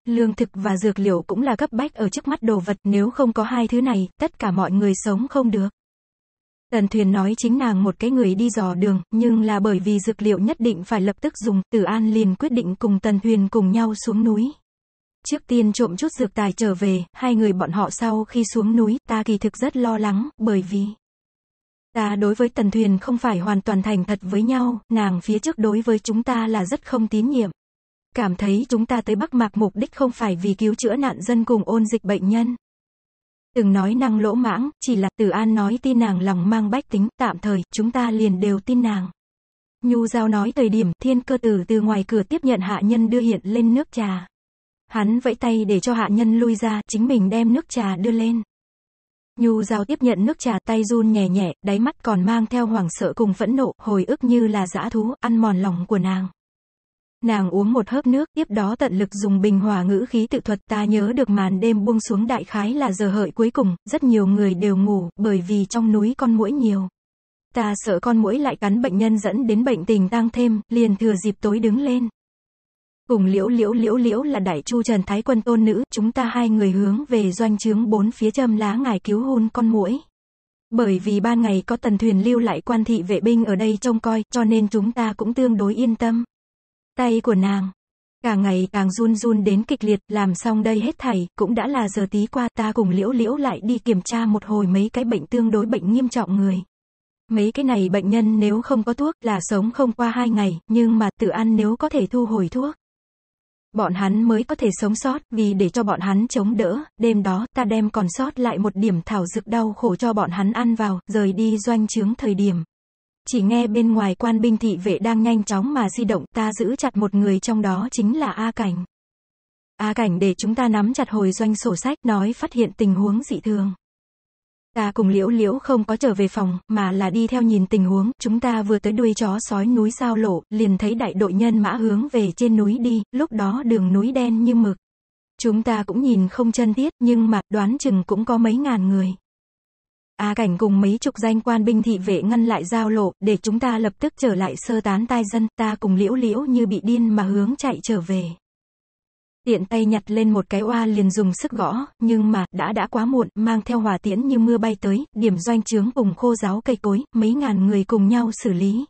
Speaker 1: Lương thực và dược liệu cũng là cấp bách ở trước mắt đồ vật nếu không có hai thứ này, tất cả mọi người sống không được. Tần Thuyền nói chính nàng một cái người đi dò đường, nhưng là bởi vì dược liệu nhất định phải lập tức dùng, Tử An liền quyết định cùng Tần Thuyền cùng nhau xuống núi. Trước tiên trộm chút dược tài trở về, hai người bọn họ sau khi xuống núi, ta kỳ thực rất lo lắng, bởi vì ta đối với Tần Thuyền không phải hoàn toàn thành thật với nhau, nàng phía trước đối với chúng ta là rất không tín nhiệm. Cảm thấy chúng ta tới Bắc Mạc mục đích không phải vì cứu chữa nạn dân cùng ôn dịch bệnh nhân từng nói năng lỗ mãng, chỉ là Tử An nói tin nàng lòng mang bách tính, tạm thời, chúng ta liền đều tin nàng. Nhu Giao nói thời điểm thiên cơ tử từ ngoài cửa tiếp nhận hạ nhân đưa hiện lên nước trà. Hắn vẫy tay để cho hạ nhân lui ra, chính mình đem nước trà đưa lên. Nhu Giao tiếp nhận nước trà tay run nhẹ nhẹ, đáy mắt còn mang theo hoảng sợ cùng phẫn nộ, hồi ức như là dã thú, ăn mòn lòng của nàng. Nàng uống một hớp nước, tiếp đó tận lực dùng bình hòa ngữ khí tự thuật ta nhớ được màn đêm buông xuống đại khái là giờ hợi cuối cùng, rất nhiều người đều ngủ, bởi vì trong núi con muỗi nhiều. Ta sợ con muỗi lại cắn bệnh nhân dẫn đến bệnh tình tăng thêm, liền thừa dịp tối đứng lên. Cùng liễu liễu liễu liễu là đại chu trần thái quân tôn nữ, chúng ta hai người hướng về doanh trướng bốn phía châm lá ngài cứu hôn con muỗi. Bởi vì ban ngày có tần thuyền lưu lại quan thị vệ binh ở đây trông coi, cho nên chúng ta cũng tương đối yên tâm. Tay của nàng cả ngày càng run run đến kịch liệt, làm xong đây hết thảy, cũng đã là giờ tí qua ta cùng liễu liễu lại đi kiểm tra một hồi mấy cái bệnh tương đối bệnh nghiêm trọng người. Mấy cái này bệnh nhân nếu không có thuốc là sống không qua hai ngày, nhưng mà tự ăn nếu có thể thu hồi thuốc. Bọn hắn mới có thể sống sót, vì để cho bọn hắn chống đỡ, đêm đó ta đem còn sót lại một điểm thảo dược đau khổ cho bọn hắn ăn vào, rời đi doanh trướng thời điểm, chỉ nghe bên ngoài quan binh thị vệ đang nhanh chóng mà di động ta giữ chặt một người trong đó chính là A Cảnh. A Cảnh để chúng ta nắm chặt hồi doanh sổ sách nói phát hiện tình huống dị thường. Ta cùng liễu liễu không có trở về phòng, mà là đi theo nhìn tình huống, chúng ta vừa tới đuôi chó sói núi sao lộ, liền thấy đại đội nhân mã hướng về trên núi đi, lúc đó đường núi đen như mực. Chúng ta cũng nhìn không chân tiết, nhưng mà đoán chừng cũng có mấy ngàn người. A Cảnh cùng mấy chục danh quan binh thị vệ ngăn lại giao lộ, để chúng ta lập tức trở lại sơ tán tai dân, ta cùng liễu liễu như bị điên mà hướng chạy trở về. Tiện tay nhặt lên một cái oa liền dùng sức gõ, nhưng mà, đã đã quá muộn, mang theo hòa tiễn như mưa bay tới, điểm doanh trướng cùng khô giáo cây cối, mấy ngàn người cùng nhau xử lý.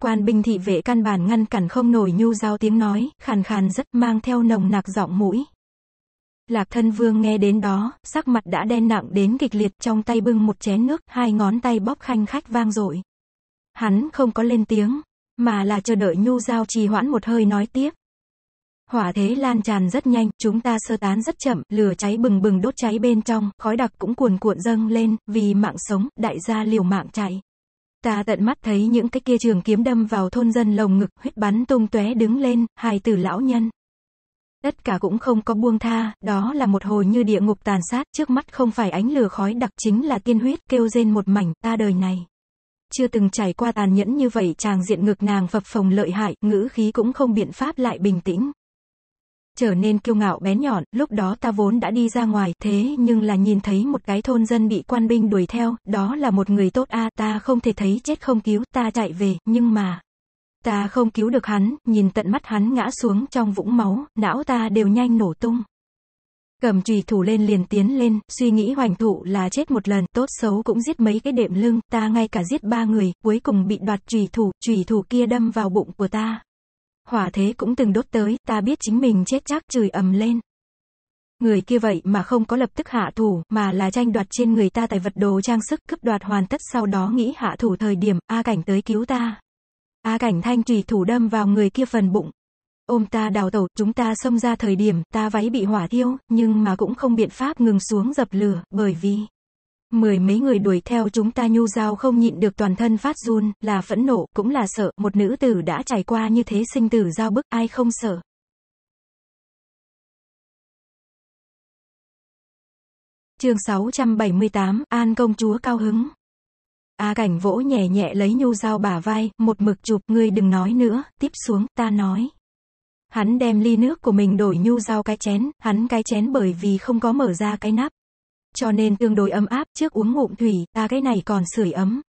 Speaker 1: Quan binh thị vệ căn bản ngăn cản không nổi nhu giao tiếng nói, khàn khàn rất mang theo nồng nạc giọng mũi. Lạc thân vương nghe đến đó, sắc mặt đã đen nặng đến kịch liệt trong tay bưng một chén nước, hai ngón tay bóp khanh khách vang dội Hắn không có lên tiếng, mà là chờ đợi nhu giao trì hoãn một hơi nói tiếp. Hỏa thế lan tràn rất nhanh, chúng ta sơ tán rất chậm, lửa cháy bừng bừng đốt cháy bên trong, khói đặc cũng cuồn cuộn dâng lên, vì mạng sống, đại gia liều mạng chạy. Ta tận mắt thấy những cái kia trường kiếm đâm vào thôn dân lồng ngực, huyết bắn tung tóe đứng lên, hai tử lão nhân. Tất cả cũng không có buông tha, đó là một hồi như địa ngục tàn sát, trước mắt không phải ánh lửa khói đặc chính là tiên huyết kêu rên một mảnh, ta đời này. Chưa từng trải qua tàn nhẫn như vậy chàng diện ngực nàng phập phồng lợi hại, ngữ khí cũng không biện pháp lại bình tĩnh. Trở nên kiêu ngạo bé nhọn, lúc đó ta vốn đã đi ra ngoài, thế nhưng là nhìn thấy một cái thôn dân bị quan binh đuổi theo, đó là một người tốt a ta không thể thấy chết không cứu, ta chạy về, nhưng mà... Ta không cứu được hắn, nhìn tận mắt hắn ngã xuống trong vũng máu, não ta đều nhanh nổ tung. Cầm trùy thủ lên liền tiến lên, suy nghĩ hoành thụ là chết một lần, tốt xấu cũng giết mấy cái đệm lưng, ta ngay cả giết ba người, cuối cùng bị đoạt trùy thủ, trùy thủ kia đâm vào bụng của ta. Hỏa thế cũng từng đốt tới, ta biết chính mình chết chắc chửi ầm lên. Người kia vậy mà không có lập tức hạ thủ, mà là tranh đoạt trên người ta tài vật đồ trang sức cướp đoạt hoàn tất sau đó nghĩ hạ thủ thời điểm, A cảnh tới cứu ta. A cảnh thanh trùy thủ đâm vào người kia phần bụng. Ôm ta đào tẩu, chúng ta xông ra thời điểm ta váy bị hỏa thiêu, nhưng mà cũng không biện pháp ngừng xuống dập lửa, bởi vì mười mấy người đuổi theo chúng ta nhu dao không nhịn được toàn thân phát run, là
Speaker 2: phẫn nộ, cũng là sợ, một nữ tử đã trải qua như thế sinh tử giao bức, ai không sợ. Chương 678, An công chúa cao hứng. A cảnh vỗ nhẹ nhẹ lấy nhu dao
Speaker 1: bả vai, một mực chụp, ngươi đừng nói nữa, tiếp xuống, ta nói. Hắn đem ly nước của mình đổi nhu dao cái chén, hắn cái chén bởi vì không có mở ra cái nắp. Cho nên tương đối ấm áp, trước uống ngụm thủy, ta cái này còn sưởi ấm.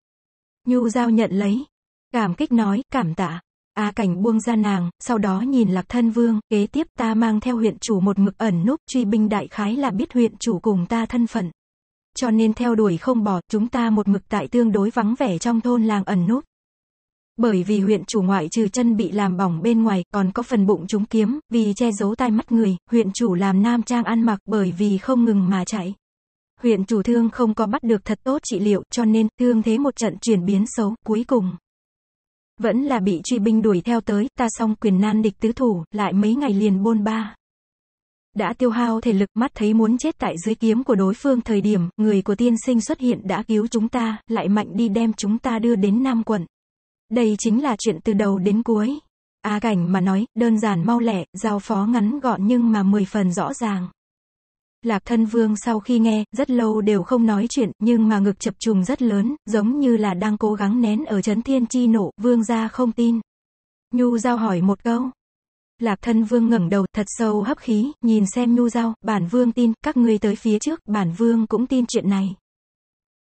Speaker 1: Nhu dao nhận lấy. Cảm kích nói, cảm tạ. A cảnh buông ra nàng, sau đó nhìn lạc thân vương, kế tiếp ta mang theo huyện chủ một mực ẩn núp truy binh đại khái là biết huyện chủ cùng ta thân phận cho nên theo đuổi không bỏ, chúng ta một mực tại tương đối vắng vẻ trong thôn làng ẩn núp. Bởi vì huyện chủ ngoại trừ chân bị làm bỏng bên ngoài, còn có phần bụng chúng kiếm, vì che giấu tai mắt người, huyện chủ làm nam trang ăn mặc bởi vì không ngừng mà chạy. Huyện chủ thương không có bắt được thật tốt trị liệu, cho nên, thương thế một trận chuyển biến xấu, cuối cùng. Vẫn là bị truy binh đuổi theo tới, ta xong quyền nan địch tứ thủ, lại mấy ngày liền bôn ba đã tiêu hao thể lực, mắt thấy muốn chết tại dưới kiếm của đối phương thời điểm, người của tiên sinh xuất hiện đã cứu chúng ta, lại mạnh đi đem chúng ta đưa đến Nam quận. Đây chính là chuyện từ đầu đến cuối. A à cảnh mà nói, đơn giản mau lẹ, giao phó ngắn gọn nhưng mà mười phần rõ ràng. Lạc thân vương sau khi nghe, rất lâu đều không nói chuyện, nhưng mà ngực chập trùng rất lớn, giống như là đang cố gắng nén ở chấn thiên chi nộ, vương gia không tin. Nhu giao hỏi một câu, Lạc thân vương ngẩng đầu thật sâu hấp khí, nhìn xem nhu dao, bản vương tin, các ngươi tới phía trước, bản vương cũng tin chuyện này.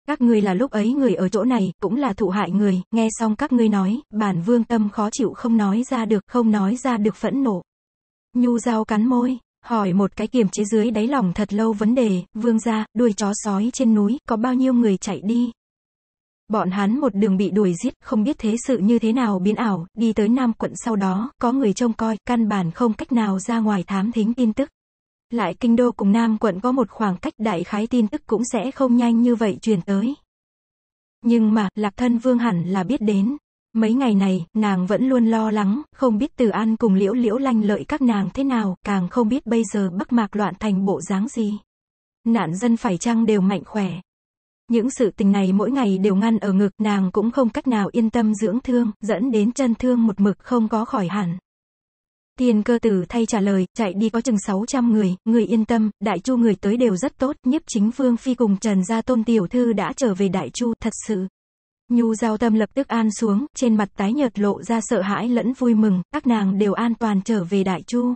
Speaker 1: Các ngươi là lúc ấy người ở chỗ này, cũng là thụ hại người, nghe xong các ngươi nói, bản vương tâm khó chịu không nói ra được, không nói ra được phẫn nộ. Nhu dao cắn môi, hỏi một cái kiềm chế dưới đáy lòng thật lâu vấn đề, vương ra, đuôi chó sói trên núi, có bao nhiêu người chạy đi, Bọn hắn một đường bị đuổi giết, không biết thế sự như thế nào biến ảo, đi tới Nam quận sau đó, có người trông coi, căn bản không cách nào ra ngoài thám thính tin tức. Lại kinh đô cùng Nam quận có một khoảng cách đại khái tin tức cũng sẽ không nhanh như vậy truyền tới. Nhưng mà, Lạc Thân Vương hẳn là biết đến. Mấy ngày này, nàng vẫn luôn lo lắng, không biết Từ An cùng Liễu Liễu lanh lợi các nàng thế nào, càng không biết bây giờ Bắc Mạc loạn thành bộ dáng gì. Nạn dân phải chăng đều mạnh khỏe. Những sự tình này mỗi ngày đều ngăn ở ngực, nàng cũng không cách nào yên tâm dưỡng thương, dẫn đến chân thương một mực không có khỏi hẳn. Tiền cơ tử thay trả lời, chạy đi có chừng 600 người, người yên tâm, đại chu người tới đều rất tốt, nhiếp chính vương phi cùng trần gia tôn tiểu thư đã trở về đại chu, thật sự. Nhu giao tâm lập tức an xuống, trên mặt tái nhợt lộ ra sợ hãi lẫn vui mừng, các nàng đều an toàn trở về đại chu.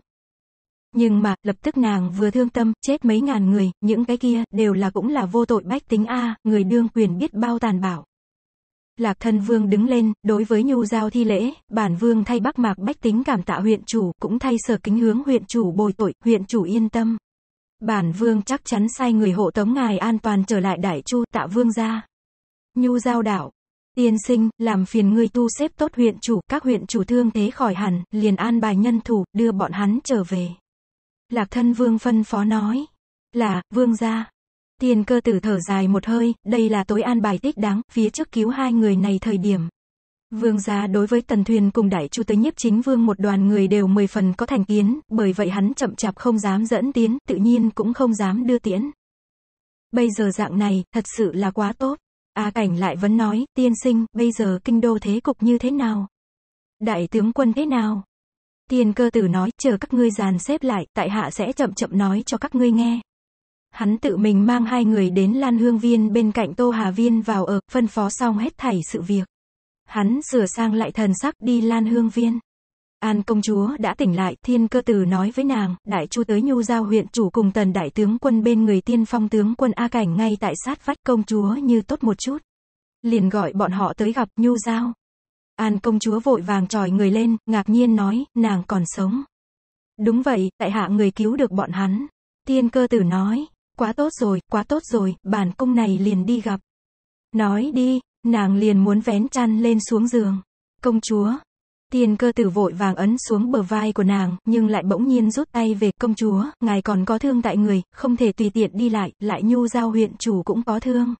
Speaker 1: Nhưng mà, lập tức nàng vừa thương tâm, chết mấy ngàn người, những cái kia, đều là cũng là vô tội bách tính A, người đương quyền biết bao tàn bảo. Lạc thân vương đứng lên, đối với nhu giao thi lễ, bản vương thay bắc mạc bách tính cảm tạ huyện chủ, cũng thay sở kính hướng huyện chủ bồi tội, huyện chủ yên tâm. Bản vương chắc chắn sai người hộ tống ngài an toàn trở lại đại chu tạ vương ra. Nhu giao đảo. Tiên sinh, làm phiền người tu xếp tốt huyện chủ, các huyện chủ thương thế khỏi hẳn, liền an bài nhân thủ, đưa bọn hắn trở về. Lạc thân vương phân phó nói. Là, vương gia. Tiền cơ tử thở dài một hơi, đây là tối an bài tích đáng, phía trước cứu hai người này thời điểm. Vương gia đối với tần thuyền cùng đại chu tới nhiếp chính vương một đoàn người đều mười phần có thành kiến, bởi vậy hắn chậm chạp không dám dẫn tiến, tự nhiên cũng không dám đưa tiễn. Bây giờ dạng này, thật sự là quá tốt. A à, cảnh lại vẫn nói, tiên sinh, bây giờ kinh đô thế cục như thế nào? Đại tướng quân thế nào? Tiền cơ tử nói, chờ các ngươi dàn xếp lại, tại hạ sẽ chậm chậm nói cho các ngươi nghe. Hắn tự mình mang hai người đến Lan Hương Viên bên cạnh Tô Hà Viên vào ở, phân phó xong hết thảy sự việc. Hắn sửa sang lại thần sắc đi Lan Hương Viên. An công chúa đã tỉnh lại, thiên cơ tử nói với nàng, đại chu tới nhu giao huyện chủ cùng tần đại tướng quân bên người tiên phong tướng quân A Cảnh ngay tại sát vách công chúa như tốt một chút. Liền gọi bọn họ tới gặp nhu giao. An công chúa vội vàng tròi người lên, ngạc nhiên nói, nàng còn sống. Đúng vậy, tại hạ người cứu được bọn hắn. Thiên cơ tử nói, quá tốt rồi, quá tốt rồi, bản cung này liền đi gặp. Nói đi, nàng liền muốn vén chăn lên xuống giường. Công chúa. Thiên cơ tử vội vàng ấn xuống bờ vai của nàng, nhưng lại bỗng nhiên rút tay về, công chúa, ngài còn có thương tại người, không thể tùy tiện đi lại, lại nhu giao huyện chủ cũng có thương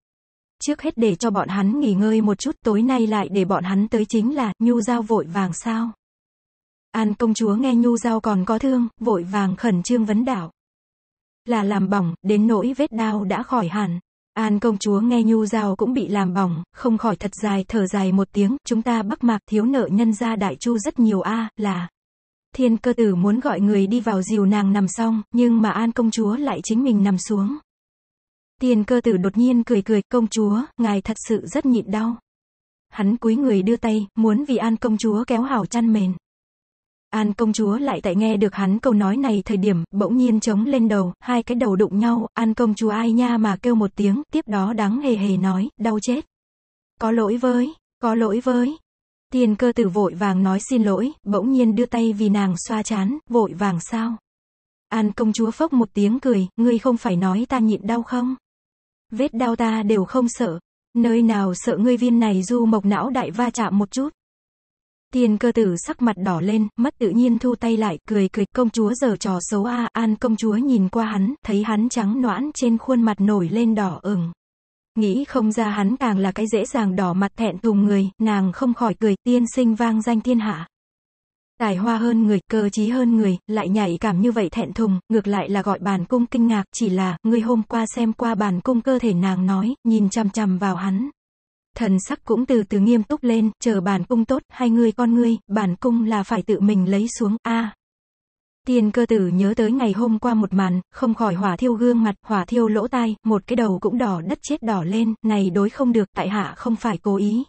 Speaker 1: trước hết để cho bọn hắn nghỉ ngơi một chút tối nay lại để bọn hắn tới chính là, nhu giao vội vàng sao. An công chúa nghe nhu giao còn có thương, vội vàng khẩn trương vấn đảo. Là làm bỏng, đến nỗi vết đau đã khỏi hẳn. An công chúa nghe nhu giao cũng bị làm bỏng, không khỏi thật dài thở dài một tiếng, chúng ta bắc mạc thiếu nợ nhân gia đại chu rất nhiều a là. Thiên cơ tử muốn gọi người đi vào dìu nàng nằm xong, nhưng mà An công chúa lại chính mình nằm xuống. Tiền cơ tử đột nhiên cười cười, công chúa, ngài thật sự rất nhịn đau. Hắn cúi người đưa tay, muốn vì An công chúa kéo hảo chăn mền. An công chúa lại tại nghe được hắn câu nói này thời điểm, bỗng nhiên chống lên đầu, hai cái đầu đụng nhau, An công chúa ai nha mà kêu một tiếng, tiếp đó đáng hề hề nói, đau chết. Có lỗi với, có lỗi với. Tiền cơ tử vội vàng nói xin lỗi, bỗng nhiên đưa tay vì nàng xoa chán, vội vàng sao. An công chúa phốc một tiếng cười, ngươi không phải nói ta nhịn đau không? Vết đau ta đều không sợ. Nơi nào sợ ngươi viên này du mộc não đại va chạm một chút. Tiền cơ tử sắc mặt đỏ lên, mất tự nhiên thu tay lại, cười cười, công chúa giờ trò xấu a, an công chúa nhìn qua hắn, thấy hắn trắng noãn trên khuôn mặt nổi lên đỏ ửng. Nghĩ không ra hắn càng là cái dễ dàng đỏ mặt thẹn thùng người, nàng không khỏi cười, tiên sinh vang danh thiên hạ. Tài hoa hơn người, cơ trí hơn người, lại nhảy cảm như vậy thẹn thùng, ngược lại là gọi bàn cung kinh ngạc, chỉ là, người hôm qua xem qua bàn cung cơ thể nàng nói, nhìn chằm chằm vào hắn. Thần sắc cũng từ từ nghiêm túc lên, chờ bàn cung tốt, hai người con ngươi, bàn cung là phải tự mình lấy xuống, a à. Tiền cơ tử nhớ tới ngày hôm qua một màn, không khỏi hỏa thiêu gương mặt, hỏa thiêu lỗ tai, một cái đầu cũng đỏ đất chết đỏ lên, này đối không được, tại hạ không phải cố ý,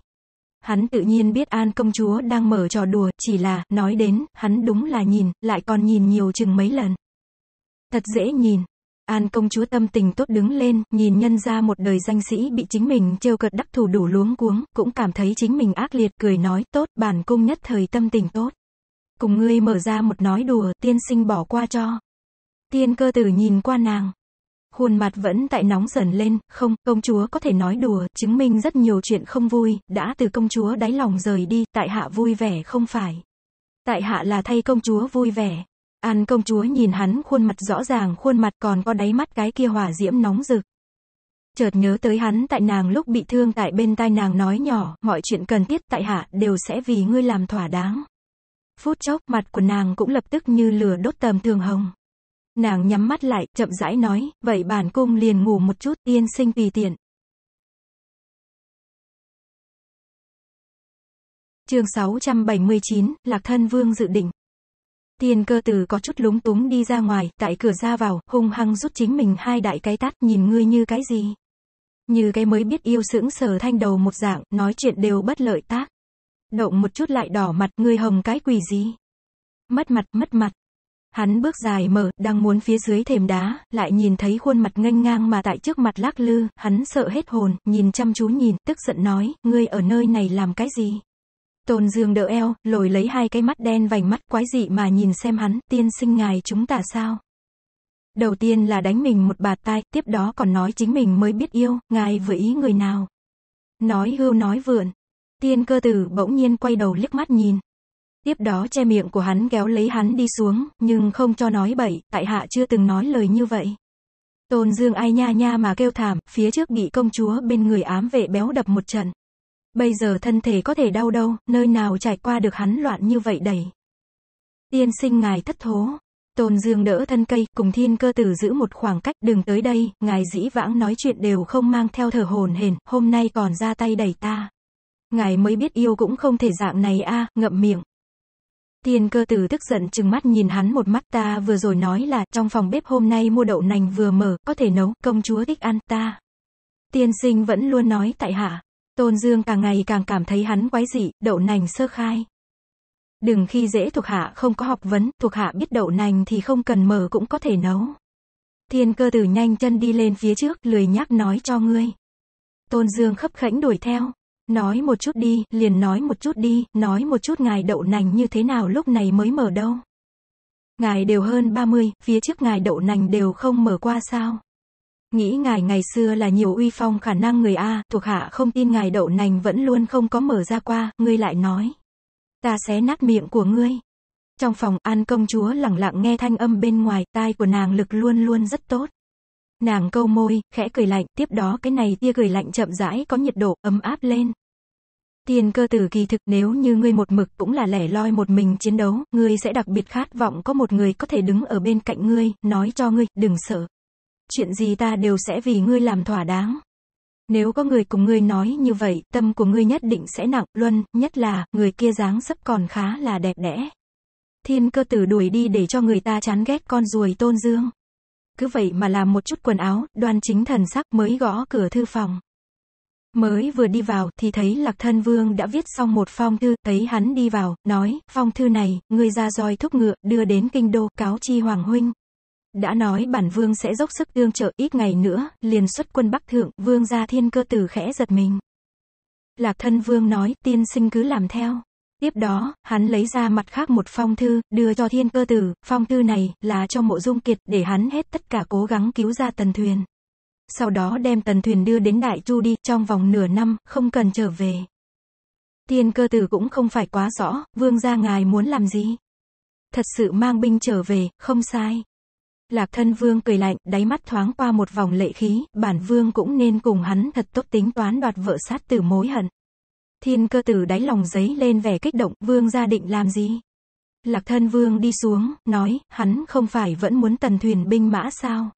Speaker 1: Hắn tự nhiên biết An công chúa đang mở trò đùa, chỉ là, nói đến, hắn đúng là nhìn, lại còn nhìn nhiều chừng mấy lần. Thật dễ nhìn. An công chúa tâm tình tốt đứng lên, nhìn nhân ra một đời danh sĩ bị chính mình trêu cợt đắc thủ đủ luống cuống, cũng cảm thấy chính mình ác liệt, cười nói, tốt, bản cung nhất thời tâm tình tốt. Cùng ngươi mở ra một nói đùa, tiên sinh bỏ qua cho. Tiên cơ tử nhìn qua nàng, Khuôn mặt vẫn tại nóng dần lên, không, công chúa có thể nói đùa, chứng minh rất nhiều chuyện không vui, đã từ công chúa đáy lòng rời đi, tại hạ vui vẻ không phải. Tại hạ là thay công chúa vui vẻ. An công chúa nhìn hắn khuôn mặt rõ ràng khuôn mặt còn có đáy mắt cái kia hỏa diễm nóng rực. Chợt nhớ tới hắn tại nàng lúc bị thương tại bên tai nàng nói nhỏ, mọi chuyện cần thiết tại hạ đều sẽ vì ngươi làm thỏa đáng. Phút chốc mặt của nàng cũng lập tức như lửa đốt tầm thường
Speaker 2: hồng. Nàng nhắm mắt lại, chậm rãi nói, vậy bản cung liền ngủ một chút, tiên sinh tùy tiện. chương 679, Lạc Thân Vương dự định. Tiền cơ tử có chút lúng
Speaker 1: túng đi ra ngoài, tại cửa ra vào, hung hăng rút chính mình hai đại cái tát, nhìn ngươi như cái gì. Như cái mới biết yêu sững sờ thanh đầu một dạng, nói chuyện đều bất lợi tác. Động một chút lại đỏ mặt, ngươi hồng cái quỷ gì. Mất mặt, mất mặt. Hắn bước dài mở, đang muốn phía dưới thềm đá, lại nhìn thấy khuôn mặt nghênh ngang mà tại trước mặt lắc lư, hắn sợ hết hồn, nhìn chăm chú nhìn, tức giận nói, ngươi ở nơi này làm cái gì? Tôn Dương đỡ eo, lồi lấy hai cái mắt đen vành mắt quái dị mà nhìn xem hắn, tiên sinh ngài chúng ta sao? Đầu tiên là đánh mình một bạt tai, tiếp đó còn nói chính mình mới biết yêu, ngài vừa ý người nào. Nói hưu nói vượn. Tiên cơ tử bỗng nhiên quay đầu liếc mắt nhìn, Tiếp đó che miệng của hắn kéo lấy hắn đi xuống, nhưng không cho nói bậy, tại hạ chưa từng nói lời như vậy. Tôn Dương ai nha nha mà kêu thảm, phía trước bị công chúa bên người ám vệ béo đập một trận. Bây giờ thân thể có thể đau đâu, nơi nào trải qua được hắn loạn như vậy đầy. Tiên sinh ngài thất thố. Tôn Dương đỡ thân cây, cùng thiên cơ tử giữ một khoảng cách, đừng tới đây, ngài dĩ vãng nói chuyện đều không mang theo thở hồn hển, hôm nay còn ra tay đẩy ta. Ngài mới biết yêu cũng không thể dạng này a ngậm miệng. Tiên cơ tử tức giận chừng mắt nhìn hắn một mắt ta vừa rồi nói là trong phòng bếp hôm nay mua đậu nành vừa mở, có thể nấu, công chúa thích ăn ta. Tiên sinh vẫn luôn nói tại hạ. Tôn Dương càng ngày càng cảm thấy hắn quái dị, đậu nành sơ khai. Đừng khi dễ thuộc hạ không có học vấn, thuộc hạ biết đậu nành thì không cần mở cũng có thể nấu. Thiên cơ tử nhanh chân đi lên phía trước, lười nhác nói cho ngươi. Tôn Dương khấp khẽnh đuổi theo. Nói một chút đi, liền nói một chút đi, nói một chút ngài đậu nành như thế nào lúc này mới mở đâu. Ngài đều hơn 30, phía trước ngài đậu nành đều không mở qua sao. Nghĩ ngài ngày xưa là nhiều uy phong khả năng người A, thuộc hạ không tin ngài đậu nành vẫn luôn không có mở ra qua, ngươi lại nói. Ta xé nát miệng của ngươi. Trong phòng, An công chúa lặng lặng nghe thanh âm bên ngoài, tai của nàng lực luôn luôn rất tốt. Nàng câu môi, khẽ cười lạnh, tiếp đó cái này tia cười lạnh chậm rãi có nhiệt độ, ấm áp lên. Tiền cơ tử kỳ thực nếu như ngươi một mực cũng là lẻ loi một mình chiến đấu, ngươi sẽ đặc biệt khát vọng có một người có thể đứng ở bên cạnh ngươi, nói cho ngươi, đừng sợ. Chuyện gì ta đều sẽ vì ngươi làm thỏa đáng. Nếu có người cùng ngươi nói như vậy, tâm của ngươi nhất định sẽ nặng, luân, nhất là, người kia dáng sắp còn khá là đẹp đẽ. Thiên cơ tử đuổi đi để cho người ta chán ghét con ruồi tôn dương cứ vậy mà làm một chút quần áo, đoan chính thần sắc mới gõ cửa thư phòng. Mới vừa đi vào thì thấy Lạc Thân Vương đã viết xong một phong thư, thấy hắn đi vào, nói, phong thư này, ngươi ra roi thúc ngựa, đưa đến kinh đô, cáo chi Hoàng Huynh. Đã nói bản vương sẽ dốc sức tương trợ ít ngày nữa, liền xuất quân Bắc Thượng, vương ra thiên cơ tử khẽ giật mình. Lạc Thân Vương nói, tiên sinh cứ làm theo. Tiếp đó, hắn lấy ra mặt khác một phong thư, đưa cho thiên cơ tử, phong thư này, là cho mộ dung kiệt, để hắn hết tất cả cố gắng cứu ra tần thuyền. Sau đó đem tần thuyền đưa đến Đại Chu đi, trong vòng nửa năm, không cần trở về. Thiên cơ tử cũng không phải quá rõ, vương gia ngài muốn làm gì. Thật sự mang binh trở về, không sai. Lạc thân vương cười lạnh, đáy mắt thoáng qua một vòng lệ khí, bản vương cũng nên cùng hắn thật tốt tính toán đoạt vợ sát tử mối hận. Thiên cơ tử đáy lòng giấy lên vẻ kích động, vương gia định làm gì? Lạc thân vương đi xuống, nói, hắn không phải vẫn muốn tần thuyền binh mã sao?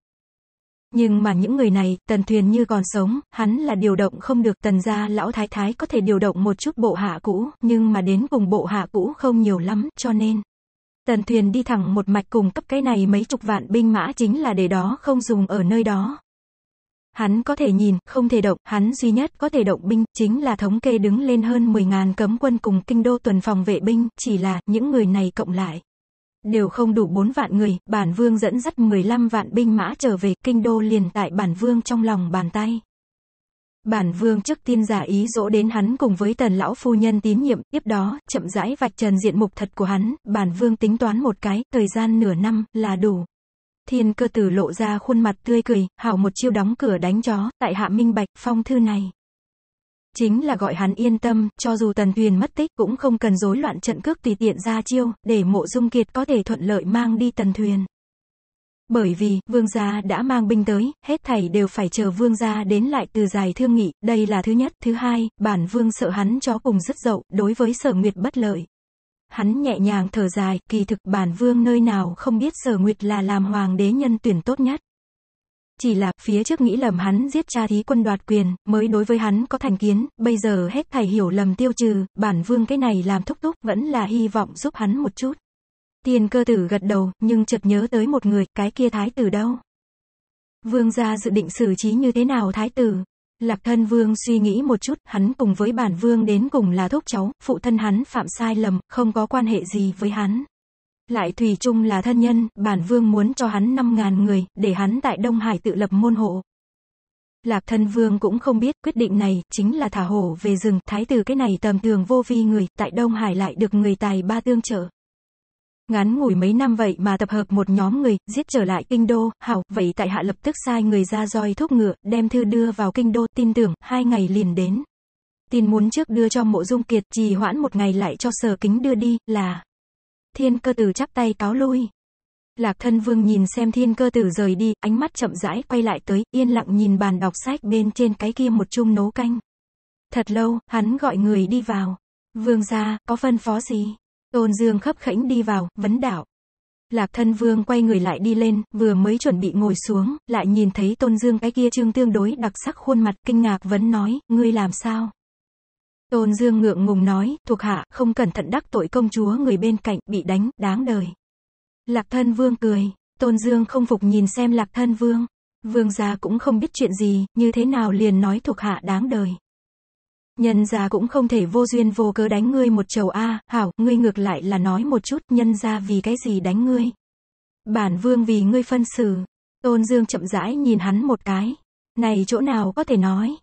Speaker 1: Nhưng mà những người này, tần thuyền như còn sống, hắn là điều động không được tần gia lão thái thái có thể điều động một chút bộ hạ cũ, nhưng mà đến cùng bộ hạ cũ không nhiều lắm, cho nên. Tần thuyền đi thẳng một mạch cùng cấp cái này mấy chục vạn binh mã chính là để đó không dùng ở nơi đó, Hắn có thể nhìn, không thể động, hắn duy nhất có thể động binh, chính là thống kê đứng lên hơn 10.000 cấm quân cùng kinh đô tuần phòng vệ binh, chỉ là, những người này cộng lại. Đều không đủ 4 vạn người, bản vương dẫn dắt 15 vạn binh mã trở về, kinh đô liền tại bản vương trong lòng bàn tay. Bản vương trước tiên giả ý dỗ đến hắn cùng với tần lão phu nhân tín nhiệm, tiếp đó, chậm rãi vạch trần diện mục thật của hắn, bản vương tính toán một cái, thời gian nửa năm, là đủ. Thiên cơ tử lộ ra khuôn mặt tươi cười, hảo một chiêu đóng cửa đánh chó, tại hạ minh bạch, phong thư này. Chính là gọi hắn yên tâm, cho dù tần thuyền mất tích, cũng không cần rối loạn trận cước tùy tiện ra chiêu, để mộ dung kiệt có thể thuận lợi mang đi tần thuyền. Bởi vì, vương gia đã mang binh tới, hết thảy đều phải chờ vương gia đến lại từ dài thương nghị, đây là thứ nhất. Thứ hai, bản vương sợ hắn chó cùng rất dậu, đối với sở nguyệt bất lợi. Hắn nhẹ nhàng thở dài, kỳ thực bản vương nơi nào không biết sở nguyệt là làm hoàng đế nhân tuyển tốt nhất. Chỉ là, phía trước nghĩ lầm hắn giết cha thí quân đoạt quyền, mới đối với hắn có thành kiến, bây giờ hết thầy hiểu lầm tiêu trừ, bản vương cái này làm thúc thúc, vẫn là hy vọng giúp hắn một chút. Tiền cơ tử gật đầu, nhưng chợt nhớ tới một người, cái kia thái tử đâu? Vương gia dự định xử trí như thế nào thái tử, Lạc thân vương suy nghĩ một chút, hắn cùng với bản vương đến cùng là thúc cháu, phụ thân hắn phạm sai lầm, không có quan hệ gì với hắn. Lại Thủy chung là thân nhân, bản vương muốn cho hắn 5.000 người, để hắn tại Đông Hải tự lập môn hộ. Lạc thân vương cũng không biết, quyết định này, chính là thả hổ về rừng, thái tử cái này tầm thường vô vi người, tại Đông Hải lại được người tài ba tương trợ. Ngắn ngủi mấy năm vậy mà tập hợp một nhóm người, giết trở lại kinh đô, hảo, vậy tại hạ lập tức sai người ra roi thúc ngựa, đem thư đưa vào kinh đô, tin tưởng, hai ngày liền đến. Tin muốn trước đưa cho mộ dung kiệt, trì hoãn một ngày lại cho sở kính đưa đi, là... Thiên cơ tử chắp tay cáo lui. Lạc thân vương nhìn xem thiên cơ tử rời đi, ánh mắt chậm rãi quay lại tới, yên lặng nhìn bàn đọc sách bên trên cái kia một chung nấu canh. Thật lâu, hắn gọi người đi vào. Vương gia, có phân phó gì? Tôn Dương khấp khẽnh đi vào, vấn đạo. Lạc thân vương quay người lại đi lên, vừa mới chuẩn bị ngồi xuống, lại nhìn thấy tôn dương cái kia trương tương đối đặc sắc khuôn mặt kinh ngạc vấn nói, ngươi làm sao? Tôn dương ngượng ngùng nói, thuộc hạ, không cẩn thận đắc tội công chúa người bên cạnh, bị đánh, đáng đời. Lạc thân vương cười, tôn dương không phục nhìn xem lạc thân vương. Vương gia cũng không biết chuyện gì, như thế nào liền nói thuộc hạ đáng đời nhân gia cũng không thể vô duyên vô cớ đánh ngươi một chầu a, à, hảo, ngươi ngược lại là nói một chút, nhân gia vì cái gì đánh ngươi? Bản vương vì ngươi phân xử. Tôn Dương chậm rãi nhìn hắn một cái. Này chỗ nào có thể nói?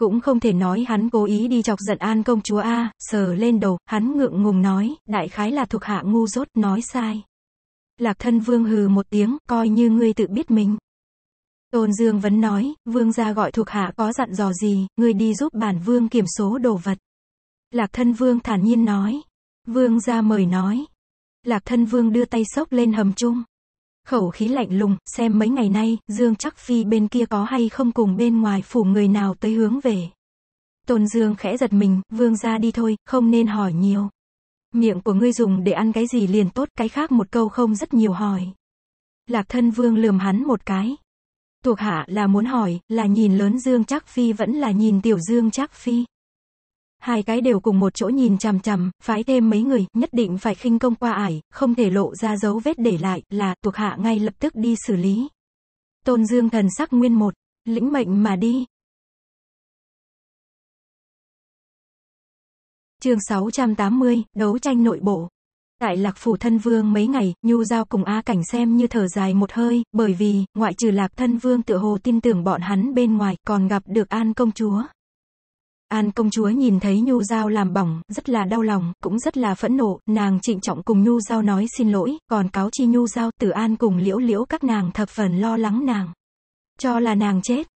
Speaker 1: Cũng không thể nói hắn cố ý đi chọc giận an công chúa A, sờ lên đầu, hắn ngượng ngùng nói, đại khái là thuộc hạ ngu dốt, nói sai. Lạc thân vương hừ một tiếng, coi như ngươi tự biết mình. Tôn Dương vẫn nói, vương gia gọi thuộc hạ có dặn dò gì, người đi giúp bản vương kiểm số đồ vật. Lạc thân vương thản nhiên nói. Vương gia mời nói. Lạc thân vương đưa tay sốc lên hầm chung. Khẩu khí lạnh lùng, xem mấy ngày nay, Dương chắc phi bên kia có hay không cùng bên ngoài phủ người nào tới hướng về. Tôn Dương khẽ giật mình, vương gia đi thôi, không nên hỏi nhiều. Miệng của ngươi dùng để ăn cái gì liền tốt, cái khác một câu không rất nhiều hỏi. Lạc thân vương lườm hắn một cái. Thuộc hạ là muốn hỏi, là nhìn lớn Dương Trác Phi vẫn là nhìn tiểu Dương Trác Phi. Hai cái đều cùng một chỗ nhìn chằm chằm, phái thêm mấy người, nhất định phải khinh công qua ải, không thể lộ ra dấu vết để lại, là, thuộc
Speaker 2: hạ ngay lập tức đi xử lý. Tôn Dương thần sắc nguyên một, lĩnh mệnh mà đi. Chương 680, đấu tranh nội bộ. Tại lạc phủ thân vương mấy ngày, nhu giao cùng A cảnh xem
Speaker 1: như thở dài một hơi, bởi vì, ngoại trừ lạc thân vương tự hồ tin tưởng bọn hắn bên ngoài, còn gặp được an công chúa. An công chúa nhìn thấy Nhu Giao làm bỏng, rất là đau lòng, cũng rất là phẫn nộ, nàng trịnh trọng cùng Nhu Giao nói xin lỗi, còn cáo chi Nhu Giao, Tử An cùng Liễu Liễu các nàng thập phần lo lắng nàng. Cho là nàng chết,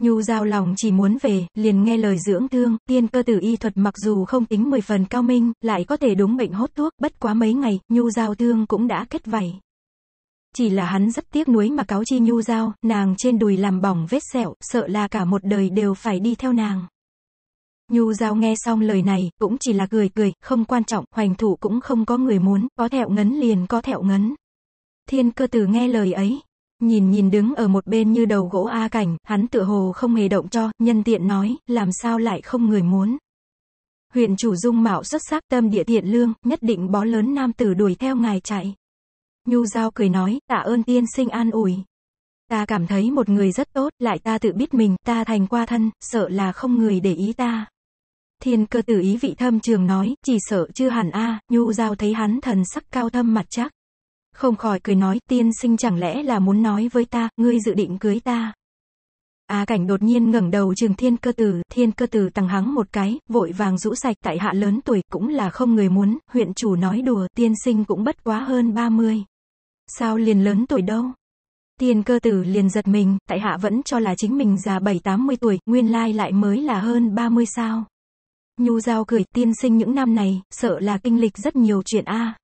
Speaker 1: Nhu giao lòng chỉ muốn về, liền nghe lời dưỡng thương, tiên cơ tử y thuật mặc dù không tính 10 phần cao minh, lại có thể đúng bệnh hốt thuốc, bất quá mấy ngày, nhu giao thương cũng đã kết vảy. Chỉ là hắn rất tiếc nuối mà cáo chi nhu giao, nàng trên đùi làm bỏng vết sẹo, sợ là cả một đời đều phải đi theo nàng. Nhu giao nghe xong lời này, cũng chỉ là cười cười, không quan trọng, hoành thủ cũng không có người muốn, có thẹo ngấn liền có thẹo ngấn. Thiên cơ tử nghe lời ấy, Nhìn nhìn đứng ở một bên như đầu gỗ A cảnh, hắn tựa hồ không hề động cho, nhân tiện nói, làm sao lại không người muốn. Huyện chủ dung mạo xuất sắc tâm địa thiện lương, nhất định bó lớn nam tử đuổi theo ngài chạy. Nhu Giao cười nói, tạ ơn tiên sinh an ủi. Ta cảm thấy một người rất tốt, lại ta tự biết mình, ta thành qua thân, sợ là không người để ý ta. Thiên cơ tử ý vị thâm trường nói, chỉ sợ chưa hẳn a Nhu Giao thấy hắn thần sắc cao thâm mặt chắc không khỏi cười nói tiên sinh chẳng lẽ là muốn nói với ta, ngươi dự định cưới ta. Á cảnh đột nhiên ngẩng đầu trường thiên cơ tử, thiên cơ tử tằng hắng một cái, vội vàng rũ sạch tại hạ lớn tuổi cũng là không người muốn, huyện chủ nói đùa tiên sinh cũng bất quá hơn 30. Sao liền lớn tuổi đâu? thiên cơ tử liền giật mình, tại hạ vẫn cho là chính mình già 7-80 tuổi, nguyên lai lại mới là hơn 30 sao. Nhu giao cười tiên sinh những năm này, sợ là kinh lịch rất nhiều chuyện a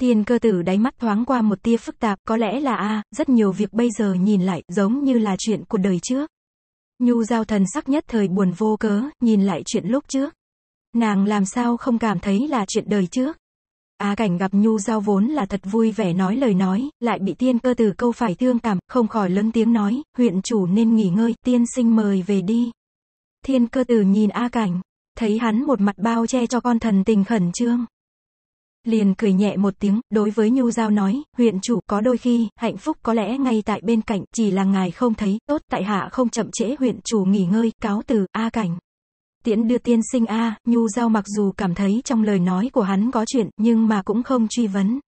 Speaker 1: Tiên cơ tử đáy mắt thoáng qua một tia phức tạp, có lẽ là a, rất nhiều việc bây giờ nhìn lại, giống như là chuyện của đời trước. Nhu giao thần sắc nhất thời buồn vô cớ, nhìn lại chuyện lúc trước. Nàng làm sao không cảm thấy là chuyện đời trước. Á cảnh gặp Nhu giao vốn là thật vui vẻ nói lời nói, lại bị tiên cơ tử câu phải thương cảm, không khỏi lớn tiếng nói, huyện chủ nên nghỉ ngơi, tiên sinh mời về đi. Thiên cơ tử nhìn A cảnh, thấy hắn một mặt bao che cho con thần tình khẩn trương liền cười nhẹ một tiếng, đối với Nhu Giao nói, huyện chủ, có đôi khi, hạnh phúc có lẽ ngay tại bên cạnh, chỉ là ngài không thấy, tốt, tại hạ không chậm trễ huyện chủ nghỉ ngơi, cáo từ, A cảnh. Tiễn đưa tiên sinh A, Nhu Giao mặc dù cảm thấy trong lời nói của hắn có chuyện, nhưng mà cũng không truy vấn.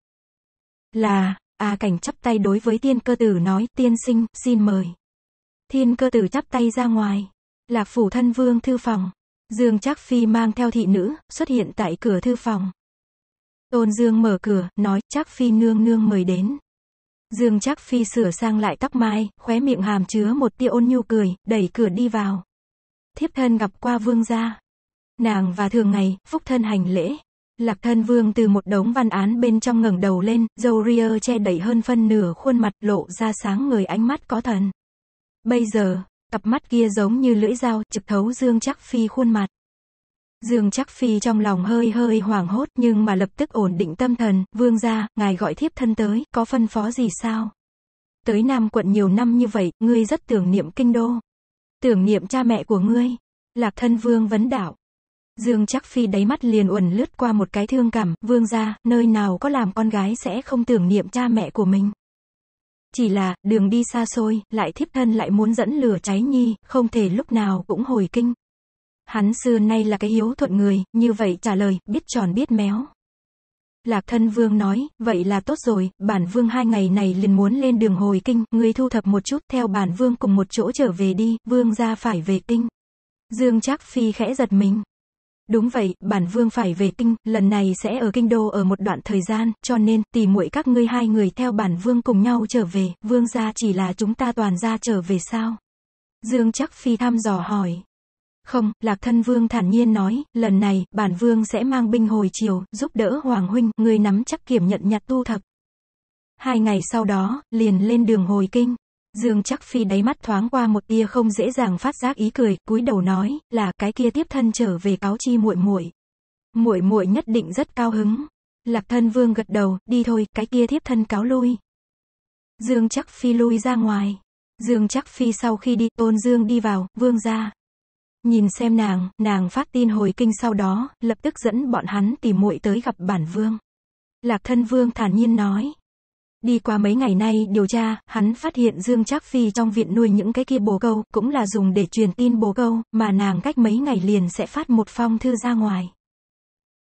Speaker 1: Là, A Cảnh chắp tay đối với tiên cơ tử nói, tiên sinh, xin mời. Thiên cơ tử chắp tay ra ngoài. Lạc phủ thân vương thư phòng. Dương Trác Phi mang theo thị nữ, xuất hiện tại cửa thư phòng. Tôn Dương mở cửa, nói, chắc phi nương nương mời đến. Dương chắc phi sửa sang lại tóc mai, khóe miệng hàm chứa một tia ôn nhu cười, đẩy cửa đi vào. Thiếp thân gặp qua vương gia. Nàng và thường ngày, phúc thân hành lễ. Lạc thân vương từ một đống văn án bên trong ngẩng đầu lên, dâu ria che đẩy hơn phân nửa khuôn mặt lộ ra sáng người ánh mắt có thần. Bây giờ, cặp mắt kia giống như lưỡi dao trực thấu dương chắc phi khuôn mặt. Dương Trắc Phi trong lòng hơi hơi hoảng hốt nhưng mà lập tức ổn định tâm thần, vương gia, ngài gọi thiếp thân tới, có phân phó gì sao? Tới Nam quận nhiều năm như vậy, ngươi rất tưởng niệm kinh đô. Tưởng niệm cha mẹ của ngươi. Lạc thân vương vấn đạo. Dương Trắc Phi đáy mắt liền uẩn lướt qua một cái thương cảm, vương gia, nơi nào có làm con gái sẽ không tưởng niệm cha mẹ của mình. Chỉ là, đường đi xa xôi, lại thiếp thân lại muốn dẫn lửa cháy nhi, không thể lúc nào cũng hồi kinh. Hắn xưa nay là cái hiếu thuận người, như vậy trả lời, biết tròn biết méo. Lạc thân vương nói, vậy là tốt rồi, bản vương hai ngày này liền muốn lên đường hồi kinh, ngươi thu thập một chút, theo bản vương cùng một chỗ trở về đi, vương ra phải về kinh. Dương chắc Phi khẽ giật mình. Đúng vậy, bản vương phải về kinh, lần này sẽ ở kinh đô ở một đoạn thời gian, cho nên tỷ muội các ngươi hai người theo bản vương cùng nhau trở về, vương gia chỉ là chúng ta toàn gia trở về sao? Dương chắc Phi thăm dò hỏi. Không, Lạc Thân Vương thản nhiên nói, lần này, bản vương sẽ mang binh hồi chiều, giúp đỡ Hoàng Huynh, người nắm chắc kiểm nhận nhặt tu thật. Hai ngày sau đó, liền lên đường hồi kinh. Dương chắc phi đáy mắt thoáng qua một tia không dễ dàng phát giác ý cười, cúi đầu nói, là cái kia tiếp thân trở về cáo chi muội muội. Muội muội nhất định rất cao hứng. Lạc thân vương gật đầu, đi thôi, cái kia tiếp thân cáo lui. Dương chắc phi lui ra ngoài. Dương chắc phi sau khi đi, tôn dương đi vào, vương ra. Nhìn xem nàng, nàng phát tin hồi kinh sau đó, lập tức dẫn bọn hắn tìm muội tới gặp bản vương. Lạc thân vương thản nhiên nói. Đi qua mấy ngày nay điều tra, hắn phát hiện Dương Trác Phi trong viện nuôi những cái kia bồ câu, cũng là dùng để truyền tin bồ câu, mà nàng cách mấy ngày liền sẽ phát một phong thư ra ngoài.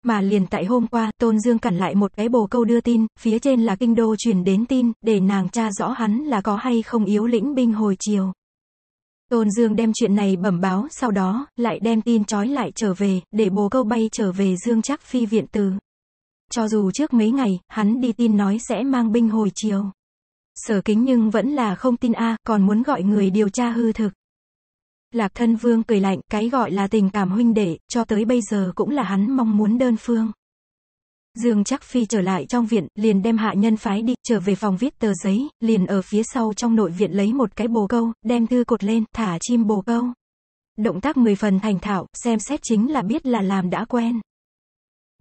Speaker 1: Mà liền tại hôm qua, Tôn Dương cản lại một cái bồ câu đưa tin, phía trên là kinh đô truyền đến tin, để nàng tra rõ hắn là có hay không yếu lĩnh binh hồi chiều. Tôn Dương đem chuyện này bẩm báo, sau đó, lại đem tin trói lại trở về, để bồ câu bay trở về Dương Trác Phi viện từ. Cho dù trước mấy ngày, hắn đi tin nói sẽ mang binh hồi chiều. Sở kính nhưng vẫn là không tin A, còn muốn gọi người điều tra hư thực. Lạc thân vương cười lạnh, cái gọi là tình cảm huynh đệ, cho tới bây giờ cũng là hắn mong muốn đơn phương. Dương Chắc Phi trở lại trong viện, liền đem hạ nhân phái đi, trở về phòng viết tờ giấy, liền ở phía sau trong nội viện lấy một cái bồ câu, đem thư cột lên, thả chim bồ câu. Động tác mười phần thành thạo, xem xét chính là biết là làm đã quen.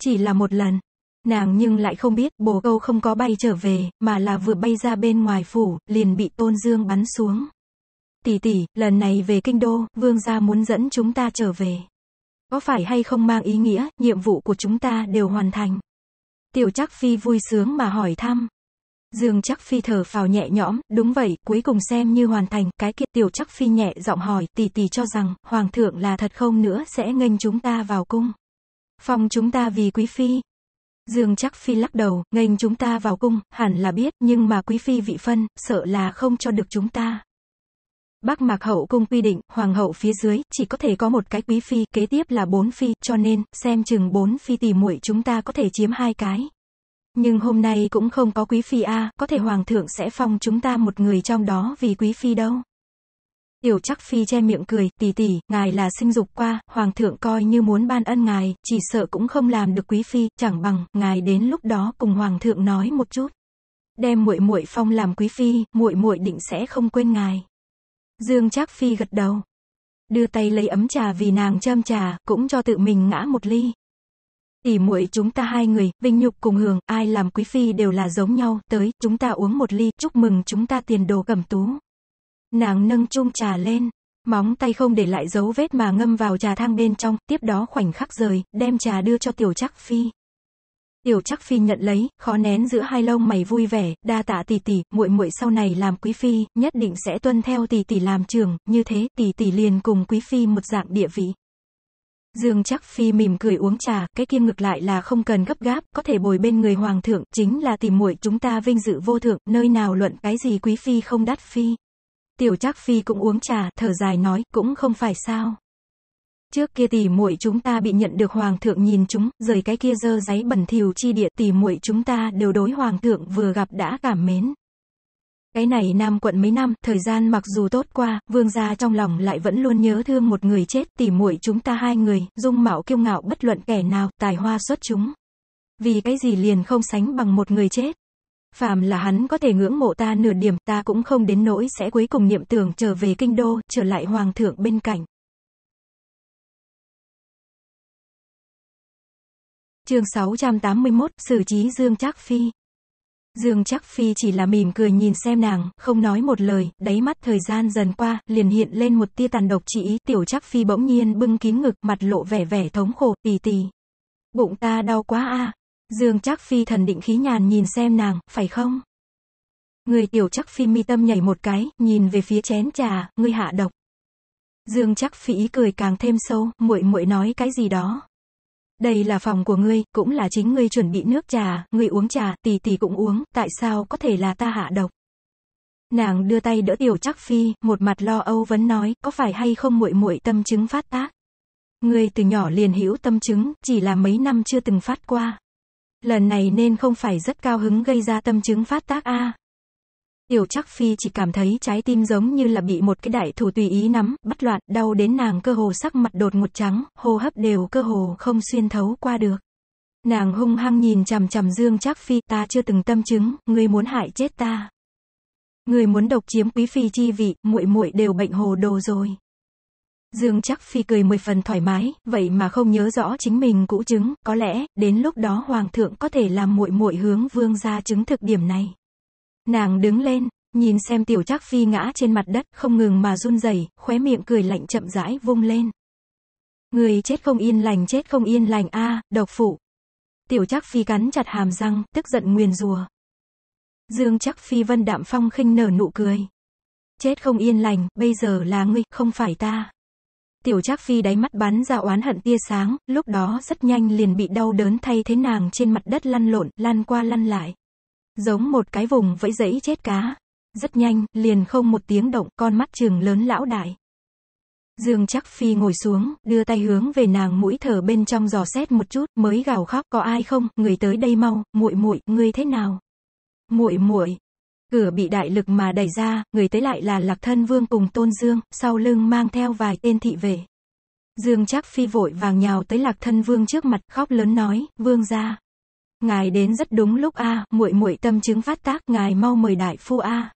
Speaker 1: Chỉ là một lần, nàng nhưng lại không biết bồ câu không có bay trở về, mà là vừa bay ra bên ngoài phủ, liền bị Tôn Dương bắn xuống. Tỷ tỷ, lần này về kinh đô, vương gia muốn dẫn chúng ta trở về. Có phải hay không mang ý nghĩa, nhiệm vụ của chúng ta đều hoàn thành. Tiểu Trắc Phi vui sướng mà hỏi thăm. Dương Trắc Phi thở phào nhẹ nhõm, đúng vậy, cuối cùng xem như hoàn thành, cái kiệt Tiểu Trắc Phi nhẹ giọng hỏi, tỷ tỷ cho rằng, Hoàng thượng là thật không nữa sẽ nghênh chúng ta vào cung. Phòng chúng ta vì Quý Phi. Dương Trắc Phi lắc đầu, nghênh chúng ta vào cung, hẳn là biết, nhưng mà Quý Phi vị phân, sợ là không cho được chúng ta. Bắc Mạc Hậu Cung quy định, hoàng hậu phía dưới, chỉ có thể có một cái quý phi, kế tiếp là bốn phi, cho nên, xem chừng bốn phi tỷ muội chúng ta có thể chiếm hai cái. Nhưng hôm nay cũng không có quý phi A, có thể hoàng thượng sẽ phong chúng ta một người trong đó vì quý phi đâu. Tiểu chắc phi che miệng cười, tỷ tỷ, ngài là sinh dục qua, hoàng thượng coi như muốn ban ân ngài, chỉ sợ cũng không làm được quý phi, chẳng bằng, ngài đến lúc đó cùng hoàng thượng nói một chút. Đem muội muội phong làm quý phi, muội muội định sẽ không quên ngài. Dương Trác Phi gật đầu. Đưa tay lấy ấm trà vì nàng châm trà, cũng cho tự mình ngã một ly. Tỷ muội chúng ta hai người, vinh nhục cùng hưởng, ai làm quý phi đều là giống nhau, tới, chúng ta uống một ly, chúc mừng chúng ta tiền đồ cẩm tú. Nàng nâng chung trà lên, móng tay không để lại dấu vết mà ngâm vào trà thang bên trong, tiếp đó khoảnh khắc rời, đem trà đưa cho tiểu Trác Phi. Tiểu Trắc phi nhận lấy, khó nén giữa hai lông mày vui vẻ, đa tạ tỷ tỷ, muội muội sau này làm quý phi, nhất định sẽ tuân theo tỷ tỷ làm trường, như thế tỷ tỷ liền cùng quý phi một dạng địa vị. Dương Trắc phi mỉm cười uống trà, cái kia ngược lại là không cần gấp gáp, có thể bồi bên người hoàng thượng, chính là tìm muội chúng ta vinh dự vô thượng, nơi nào luận cái gì quý phi không đắt phi. Tiểu Trắc Phi cũng uống trà, thở dài nói, cũng không phải sao. Trước kia tỷ muội chúng ta bị nhận được hoàng thượng nhìn chúng, rời cái kia dơ giấy bẩn thỉu chi địa, tỷ muội chúng ta đều đối hoàng thượng vừa gặp đã cảm mến. Cái này Nam quận mấy năm, thời gian mặc dù tốt qua, vương gia trong lòng lại vẫn luôn nhớ thương một người chết, tỷ muội chúng ta hai người, dung mạo kiêu ngạo bất luận kẻ nào, tài hoa xuất chúng. Vì cái gì liền không sánh bằng một người chết. Phàm là hắn có thể ngưỡng mộ ta
Speaker 2: nửa điểm, ta cũng không đến nỗi sẽ cuối cùng niệm tưởng trở về kinh đô, trở lại hoàng thượng bên cạnh. Chương 681, xử trí Dương Trác Phi. Dương Trác Phi chỉ là mỉm cười
Speaker 1: nhìn xem nàng, không nói một lời, đáy mắt thời gian dần qua, liền hiện lên một tia tàn độc chỉ ý, tiểu Trác Phi bỗng nhiên bưng kín ngực, mặt lộ vẻ vẻ thống khổ, tì tì. Bụng ta đau quá a. Dương Trác Phi thần định khí nhàn nhìn xem nàng, phải không? Người tiểu Trác Phi mi tâm nhảy một cái, nhìn về phía chén trà, ngươi hạ độc. Dương Trác Phi cười càng thêm sâu, muội muội nói cái gì đó, đây là phòng của ngươi, cũng là chính ngươi chuẩn bị nước trà, ngươi uống trà, tỷ tỷ cũng uống, tại sao có thể là ta hạ độc? Nàng đưa tay đỡ Tiểu Trác Phi, một mặt lo âu vấn nói, có phải hay không muội muội tâm chứng phát tác? Ngươi từ nhỏ liền hữu tâm chứng, chỉ là mấy năm chưa từng phát qua. Lần này nên không phải rất cao hứng gây ra tâm chứng phát tác a. Tiểu Trắc Phi chỉ cảm thấy trái tim giống như là bị một cái đại thủ tùy ý nắm, bắt loạn, đau đến nàng cơ hồ sắc mặt đột ngột trắng, hô hấp đều cơ hồ không xuyên thấu qua được. Nàng hung hăng nhìn chằm chằm Dương Trác Phi, ta chưa từng tâm chứng, ngươi muốn hại chết ta. Ngươi muốn độc chiếm quý phi chi vị, muội muội đều bệnh hồ đồ rồi. Dương Trác Phi cười mười phần thoải mái, vậy mà không nhớ rõ chính mình cũ chứng, có lẽ đến lúc đó hoàng thượng có thể làm muội muội hướng vương gia chứng thực điểm này. Nàng đứng lên, nhìn xem tiểu trác phi ngã trên mặt đất, không ngừng mà run rẩy, khóe miệng cười lạnh chậm rãi vung lên. Người chết không yên lành chết không yên lành a, độc phụ. Tiểu trác phi cắn chặt hàm răng, tức giận nguyền rùa. Dương trác phi vân đạm phong khinh nở nụ cười. Chết không yên lành, bây giờ là ngươi, không phải ta. Tiểu Trác Phi đáy mắt bắn ra oán hận tia sáng, lúc đó rất nhanh liền bị đau đớn thay thế nàng trên mặt đất lăn lộn, lăn qua lăn lại. Giống một cái vùng vẫy giấy chết cá. Rất nhanh, liền không một tiếng động, con mắt trừng lớn lão đại. Dương chắc phi ngồi xuống, đưa tay hướng về nàng mũi thở bên trong giò xét một chút, mới gào khóc, có ai không, người tới đây mau, muội muội, người thế nào? Muội muội. Cửa bị đại lực mà đẩy ra, người tới lại là Lạc Thân Vương cùng Tôn Dương, sau lưng mang theo vài tên thị vệ. Dương chắc phi vội vàng nhào tới Lạc Thân Vương trước mặt, khóc lớn nói, vương gia ngài đến rất đúng lúc a muội muội tâm chứng phát tác ngài mau mời đại phu a à.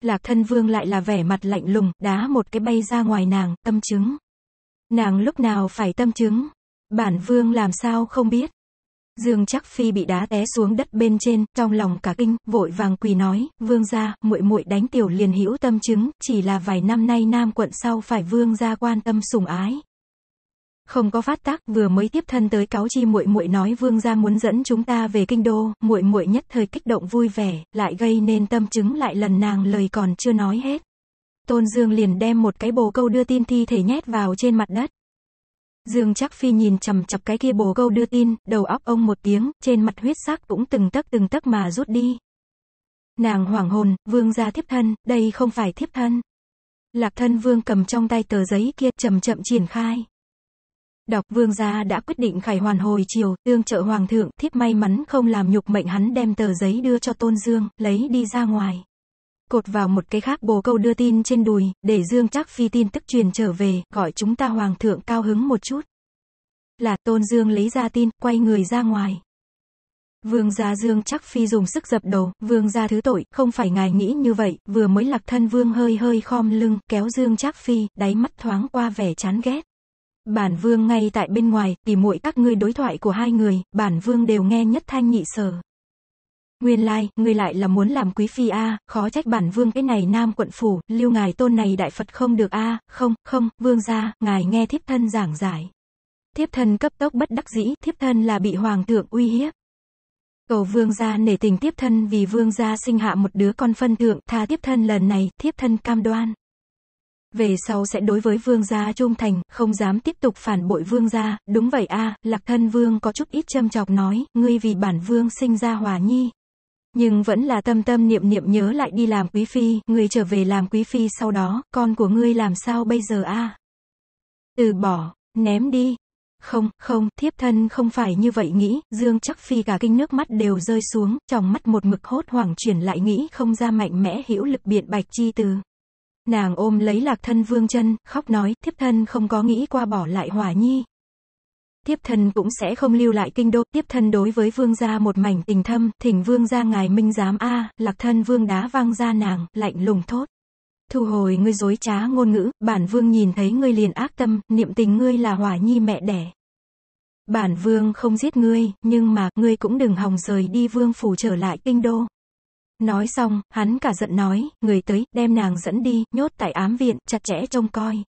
Speaker 1: lạc thân vương lại là vẻ mặt lạnh lùng đá một cái bay ra ngoài nàng tâm chứng nàng lúc nào phải tâm chứng bản vương làm sao không biết dương chắc phi bị đá té xuống đất bên trên trong lòng cả kinh vội vàng quỳ nói vương gia muội muội đánh tiểu liền hữu tâm chứng chỉ là vài năm nay nam quận sau phải vương gia quan tâm sủng ái không có phát tác vừa mới tiếp thân tới cáo chi muội muội nói vương gia muốn dẫn chúng ta về kinh đô muội muội nhất thời kích động vui vẻ lại gây nên tâm chứng lại lần nàng lời còn chưa nói hết tôn dương liền đem một cái bồ câu đưa tin thi thể nhét vào trên mặt đất dương chắc phi nhìn chằm chặp cái kia bồ câu đưa tin đầu óc ông một tiếng trên mặt huyết sắc cũng từng tấc từng tấc mà rút đi nàng hoảng hồn vương gia thiếp thân đây không phải thiếp thân lạc thân vương cầm trong tay tờ giấy kia chậm chậm triển khai Đọc vương gia đã quyết định khải hoàn hồi chiều, tương trợ hoàng thượng, thiếp may mắn không làm nhục mệnh hắn đem tờ giấy đưa cho tôn dương, lấy đi ra ngoài. Cột vào một cái khác bồ câu đưa tin trên đùi, để dương chắc phi tin tức truyền trở về, gọi chúng ta hoàng thượng cao hứng một chút. Là tôn dương lấy ra tin, quay người ra ngoài. Vương gia Dương chắc phi dùng sức dập đầu, vương gia thứ tội, không phải ngài nghĩ như vậy, vừa mới lạc thân vương hơi hơi khom lưng, kéo Dương chắc phi, đáy mắt thoáng qua vẻ chán ghét. Bản vương ngay tại bên ngoài, tỉ muội các ngươi đối thoại của hai người, bản vương đều nghe nhất thanh nhị sở. Nguyên lai, like, ngươi lại là muốn làm quý phi a, khó trách bản vương cái này nam quận phủ, lưu ngài tôn này đại Phật không được a, không, không, vương gia, ngài nghe thiếp thân giảng giải. Thiếp thân cấp tốc bất đắc dĩ, thiếp thân là bị hoàng thượng uy hiếp. Cầu vương gia nể tình thiếp thân vì vương gia sinh hạ một đứa con phân thượng, tha thiếp thân lần này, thiếp thân cam đoan về sau sẽ đối với vương gia trung thành, không dám tiếp tục phản bội vương gia, đúng vậy a lạc thân vương có chút ít châm chọc nói, ngươi vì bản vương sinh ra hòa nhi. Nhưng vẫn là tâm tâm niệm niệm nhớ lại đi làm quý phi, ngươi trở về làm quý phi sau đó, con của ngươi làm sao bây giờ a Từ bỏ, ném đi. Không, không, thiếp thân không phải như vậy nghĩ, Dương chắc phi cả kinh nước mắt đều rơi xuống, trong mắt một mực hốt hoảng chuyển lại nghĩ không ra mạnh mẽ hữu lực biện bạch chi từ. Nàng ôm lấy lạc thân vương chân, khóc nói, thiếp thân không có nghĩ qua bỏ lại hỏa nhi. Thiếp thân cũng sẽ không lưu lại kinh đô, thiếp thân đối với vương gia một mảnh tình thâm, thỉnh vương gia ngài minh giám a, lạc thân vương đá văng ra nàng, lạnh lùng thốt. Thu hồi ngươi dối trá ngôn ngữ, bản vương nhìn thấy ngươi liền ác tâm, niệm tình ngươi là hỏa nhi mẹ đẻ. Bản vương không giết ngươi, nhưng mà, ngươi cũng đừng hòng rời đi vương phủ trở lại kinh đô. Nói xong, hắn cả giận nói, người tới, đem nàng dẫn đi, nhốt tại ám viện, chặt chẽ trông coi.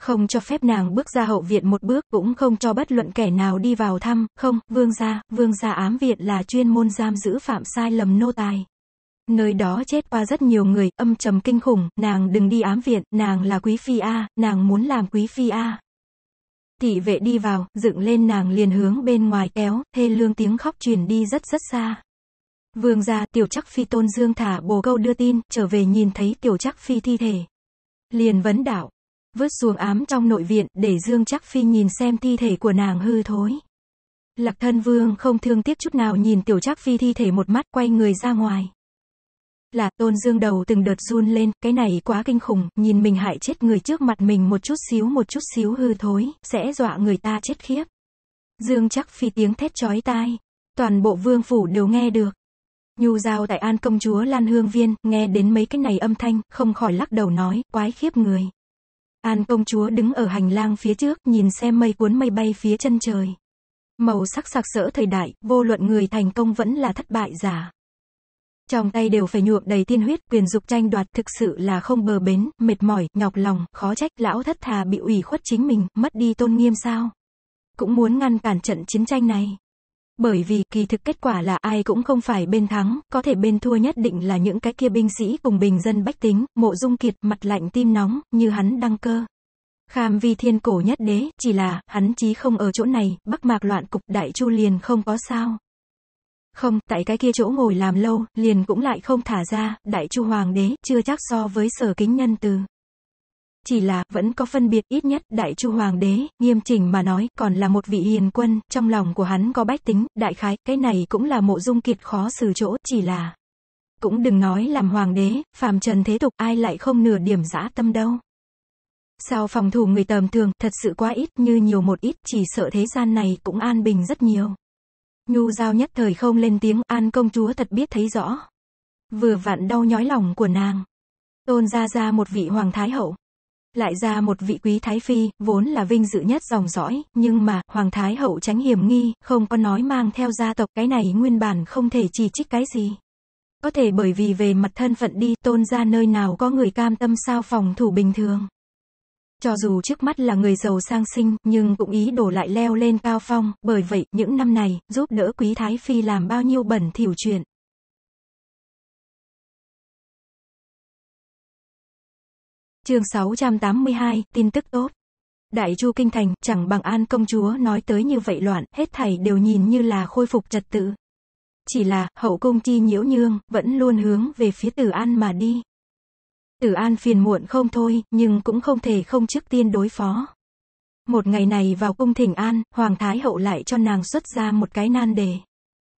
Speaker 1: Không cho phép nàng bước ra hậu viện một bước, cũng không cho bất luận kẻ nào đi vào thăm, không, vương gia, vương gia ám viện là chuyên môn giam giữ phạm sai lầm nô tài. Nơi đó chết qua rất nhiều người, âm trầm kinh khủng, nàng đừng đi ám viện, nàng là quý phi A, nàng muốn làm quý phi A. Thị vệ đi vào, dựng lên nàng liền hướng bên ngoài kéo, thê lương tiếng khóc truyền đi rất rất xa. Vương gia, tiểu chắc phi tôn dương thả bồ câu đưa tin, trở về nhìn thấy tiểu chắc phi thi thể. Liền vấn đạo. Vớt xuống ám trong nội viện, để dương chắc phi nhìn xem thi thể của nàng hư thối. Lạc thân vương không thương tiếc chút nào nhìn tiểu chắc phi thi thể một mắt quay người ra ngoài. Là tôn dương đầu từng đợt run lên, cái này quá kinh khủng, nhìn mình hại chết người trước mặt mình một chút xíu một chút xíu hư thối, sẽ dọa người ta chết khiếp. Dương chắc phi tiếng thét chói tai, toàn bộ vương phủ đều nghe được. Nhu giao tại An công chúa Lan Hương Viên, nghe đến mấy cái này âm thanh, không khỏi lắc đầu nói, quái khiếp người. An công chúa đứng ở hành lang phía trước, nhìn xem mây cuốn mây bay phía chân trời. Màu sắc sặc sỡ thời đại, vô luận người thành công vẫn là thất bại giả. Trong tay đều phải nhuộm đầy tiên huyết, quyền dục tranh đoạt thực sự là không bờ bến, mệt mỏi, nhọc lòng, khó trách lão thất thà bị ủy khuất chính mình, mất đi tôn nghiêm sao. Cũng muốn ngăn cản trận chiến tranh này. Bởi vì kỳ thực kết quả là ai cũng không phải bên thắng, có thể bên thua nhất định là những cái kia binh sĩ cùng bình dân bách tính, mộ dung kiệt, mặt lạnh tim nóng, như hắn đăng cơ. Kham vi thiên cổ nhất đế, chỉ là, hắn chí không ở chỗ này, bắc mạc loạn cục đại chu liền không có sao. Không, tại cái kia chỗ ngồi làm lâu, liền cũng lại không thả ra, đại chu hoàng đế, chưa chắc so với sở kính nhân từ chỉ là vẫn có phân biệt ít nhất đại chu hoàng đế nghiêm chỉnh mà nói còn là một vị hiền quân trong lòng của hắn có bách tính đại khái cái này cũng là mộ dung kiệt khó xử chỗ chỉ là cũng đừng nói làm hoàng đế phàm trần thế tục ai lại không nửa điểm dã tâm đâu sao phòng thủ người tầm thường thật sự quá ít như nhiều một ít chỉ sợ thế gian này cũng an bình rất nhiều nhu giao nhất thời không lên tiếng an công chúa thật biết thấy rõ vừa vặn đau nhói lòng của nàng tôn ra ra một vị hoàng thái hậu lại ra một vị quý thái phi, vốn là vinh dự nhất dòng dõi, nhưng mà, hoàng thái hậu tránh hiểm nghi, không có nói mang theo gia tộc, cái này nguyên bản không thể chỉ trích cái gì. Có thể bởi vì về mặt thân phận đi, tôn ra nơi nào có người cam tâm sao phòng thủ bình thường. Cho dù trước mắt là người giàu sang sinh, nhưng cũng ý đổ lại leo lên cao phong, bởi vậy, những năm này,
Speaker 2: giúp đỡ quý thái phi làm bao nhiêu bẩn thỉu chuyện. Chương 682, tin tức tốt. Đại Chu Kinh Thành, chẳng bằng An công chúa nói tới như vậy loạn, hết thảy đều nhìn
Speaker 1: như là khôi phục trật tự. Chỉ là, hậu cung chi nhiễu nhương, vẫn luôn hướng về phía Tử An mà đi. Tử An phiền muộn không thôi, nhưng cũng không thể không trước tiên đối phó. Một ngày này vào cung thỉnh An, Hoàng Thái Hậu lại cho nàng xuất ra một cái nan đề.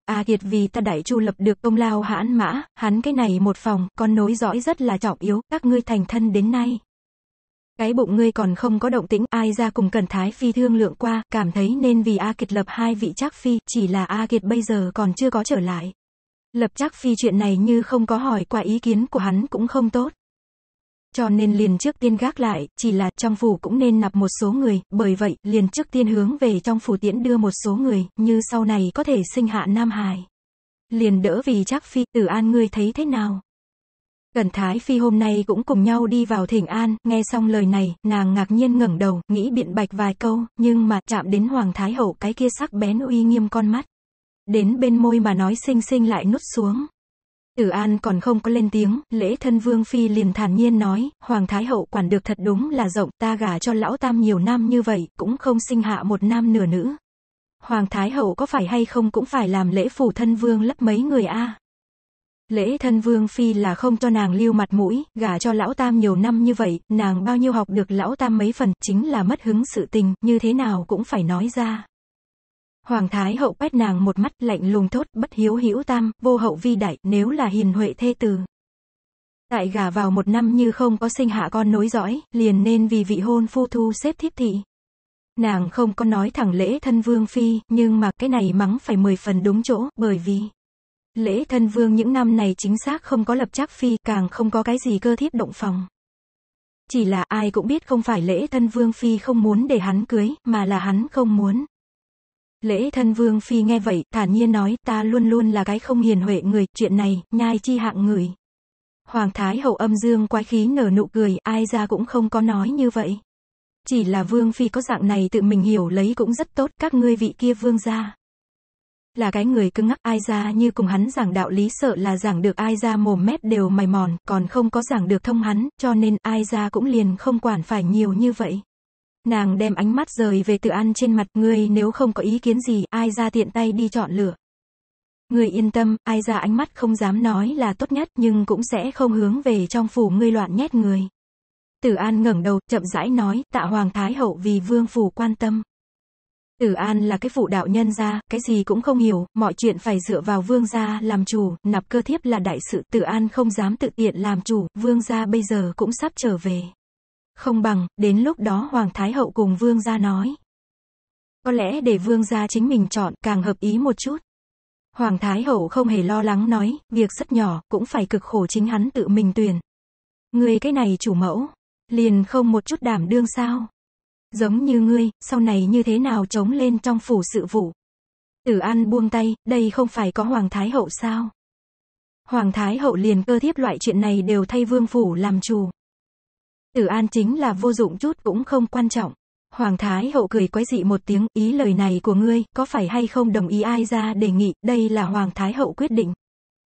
Speaker 1: A à Kiệt vì ta đại chu lập được công lao hãn mã, hắn cái này một phòng, con nối dõi rất là trọng yếu, các ngươi thành thân đến nay. Cái bụng ngươi còn không có động tĩnh, ai ra cùng cần thái phi thương lượng qua, cảm thấy nên vì A Kiệt lập hai vị chắc phi, chỉ là A Kiệt bây giờ còn chưa có trở lại. Lập chắc phi chuyện này như không có hỏi qua ý kiến của hắn cũng không tốt. Cho nên liền trước tiên gác lại, chỉ là trong phủ cũng nên nạp một số người, bởi vậy, liền trước tiên hướng về trong phủ tiễn đưa một số người, như sau này có thể sinh hạ Nam Hải. Liền đỡ vì chắc phi, tử an ngươi thấy thế nào? Cẩn Thái Phi hôm nay cũng cùng nhau đi vào thỉnh an, nghe xong lời này, nàng ngạc nhiên ngẩng đầu, nghĩ biện bạch vài câu, nhưng mà chạm đến Hoàng Thái Hậu cái kia sắc bén uy nghiêm con mắt. Đến bên môi mà nói xinh xinh lại nút xuống. Tử An còn không có lên tiếng, lễ thân vương phi liền thản nhiên nói, Hoàng Thái Hậu quản được thật đúng là rộng, ta gả cho lão tam nhiều năm như vậy, cũng không sinh hạ một nam nửa nữ. Hoàng Thái Hậu có phải hay không cũng phải làm lễ phủ thân vương lấp mấy người a Lễ thân vương phi là không cho nàng lưu mặt mũi, gả cho lão tam nhiều năm như vậy, nàng bao nhiêu học được lão tam mấy phần, chính là mất hứng sự tình, như thế nào cũng phải nói ra. Hoàng Thái hậu quét nàng một mắt lạnh lùng thốt bất hiếu hữu tam, vô hậu vi đại, nếu là hiền huệ thê từ. Tại gà vào một năm như không có sinh hạ con nối dõi, liền nên vì vị hôn phu thu xếp thiếp thị. Nàng không có nói thẳng lễ thân vương phi, nhưng mà cái này mắng phải mười phần đúng chỗ, bởi vì lễ thân vương những năm này chính xác không có lập chắc phi, càng không có cái gì cơ thiếp động phòng. Chỉ là ai cũng biết không phải lễ thân vương phi không muốn để hắn cưới, mà là hắn không muốn. Lễ thân vương phi nghe vậy, thản nhiên nói, ta luôn luôn là cái không hiền huệ người, chuyện này, nhai chi hạng người. Hoàng thái hậu âm dương quái khí nở nụ cười, ai ra cũng không có nói như vậy. Chỉ là vương phi có dạng này tự mình hiểu lấy cũng rất tốt, các ngươi vị kia vương gia. Là cái người cứng ngắc ai ra như cùng hắn giảng đạo lý sợ là giảng được ai ra mồm mép đều mày mòn, còn không có giảng được thông hắn, cho nên ai ra cũng liền không quản phải nhiều như vậy. Nàng đem ánh mắt rời về từ ăn trên mặt ngươi nếu không có ý kiến gì, ai ra tiện tay đi chọn lựa. Ngươi yên tâm, ai ra ánh mắt không dám nói là tốt nhất nhưng cũng sẽ không hướng về trong phủ ngươi loạn nhét người. Tử An ngẩng đầu, chậm rãi nói, tạ Hoàng Thái Hậu vì vương phủ quan tâm. Tử An là cái phụ đạo nhân gia, cái gì cũng không hiểu, mọi chuyện phải dựa vào vương gia làm chủ, nạp cơ thiếp là đại sự, Tử An không dám tự tiện làm chủ, vương gia bây giờ cũng sắp trở về. Không bằng, đến lúc đó Hoàng Thái Hậu cùng Vương gia nói. Có lẽ để Vương gia chính mình chọn càng hợp ý một chút. Hoàng Thái Hậu không hề lo lắng nói, việc rất nhỏ, cũng phải cực khổ chính hắn tự mình tuyển. Người cái này chủ mẫu, liền không một chút đảm đương sao. Giống như ngươi, sau này như thế nào chống lên trong phủ sự vụ. Tử An buông tay, đây không phải có Hoàng Thái Hậu sao? Hoàng Thái Hậu liền cơ thiếp loại chuyện này đều thay vương phủ làm chủ. Tử An chính là vô dụng chút cũng không quan trọng. Hoàng Thái Hậu cười quái dị một tiếng, ý lời này của ngươi, có phải hay không đồng ý ai ra đề nghị, đây là Hoàng Thái Hậu quyết định.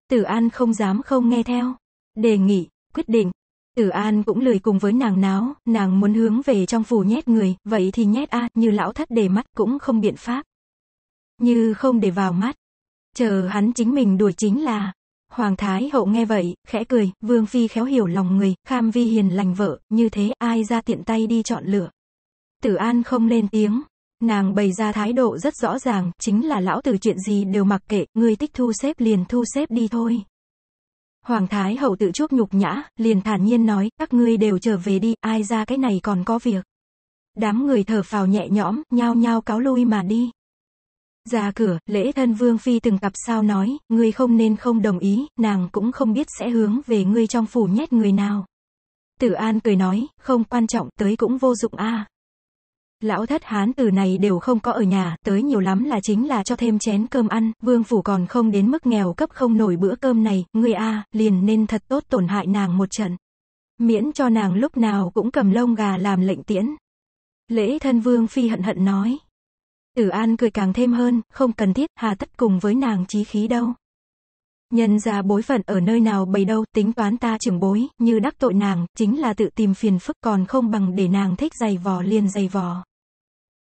Speaker 1: Tử An không dám không nghe theo. Đề nghị, quyết định. Tử An cũng lười cùng với nàng náo, nàng muốn hướng về trong phủ nhét người, vậy thì nhét a như lão thất để mắt cũng không biện pháp. Như không để vào mắt. Chờ hắn chính mình đuổi chính là, Hoàng Thái Hậu nghe vậy, khẽ cười, Vương Phi khéo hiểu lòng người, Kham Vi hiền lành vợ, như thế ai ra tiện tay đi chọn lựa. Tử An không lên tiếng, nàng bày ra thái độ rất rõ ràng, chính là lão tử chuyện gì đều mặc kệ, người tích thu xếp liền thu xếp đi thôi. Hoàng Thái Hậu tự chuốc nhục nhã, liền thản nhiên nói, các ngươi đều trở về đi, ai ra cái này còn có việc. Đám người thở phào nhẹ nhõm, nhao nhao cáo lui mà đi. Ra cửa, lễ thân vương phi từng cặp sao nói, ngươi không nên không đồng ý, nàng cũng không biết sẽ hướng về ngươi trong phủ nhét người nào. Tử An cười nói, không quan trọng, tới cũng vô dụng a. À. Lão thất hán từ này đều không có ở nhà, tới nhiều lắm là chính là cho thêm chén cơm ăn, vương phủ còn không đến mức nghèo cấp không nổi bữa cơm này, ngươi a, à, liền nên thật tốt tổn hại nàng một trận. Miễn cho nàng lúc nào cũng cầm lông gà làm lệnh tiễn. Lễ thân vương phi hận hận nói. Tử An cười càng thêm hơn, không cần thiết, hà tất cùng với nàng chí khí đâu. Nhân ra bối phận ở nơi nào bầy đâu, tính toán ta trưởng bối, như đắc tội nàng, chính là tự tìm phiền phức còn không bằng để nàng thích giày vò liền giày vò.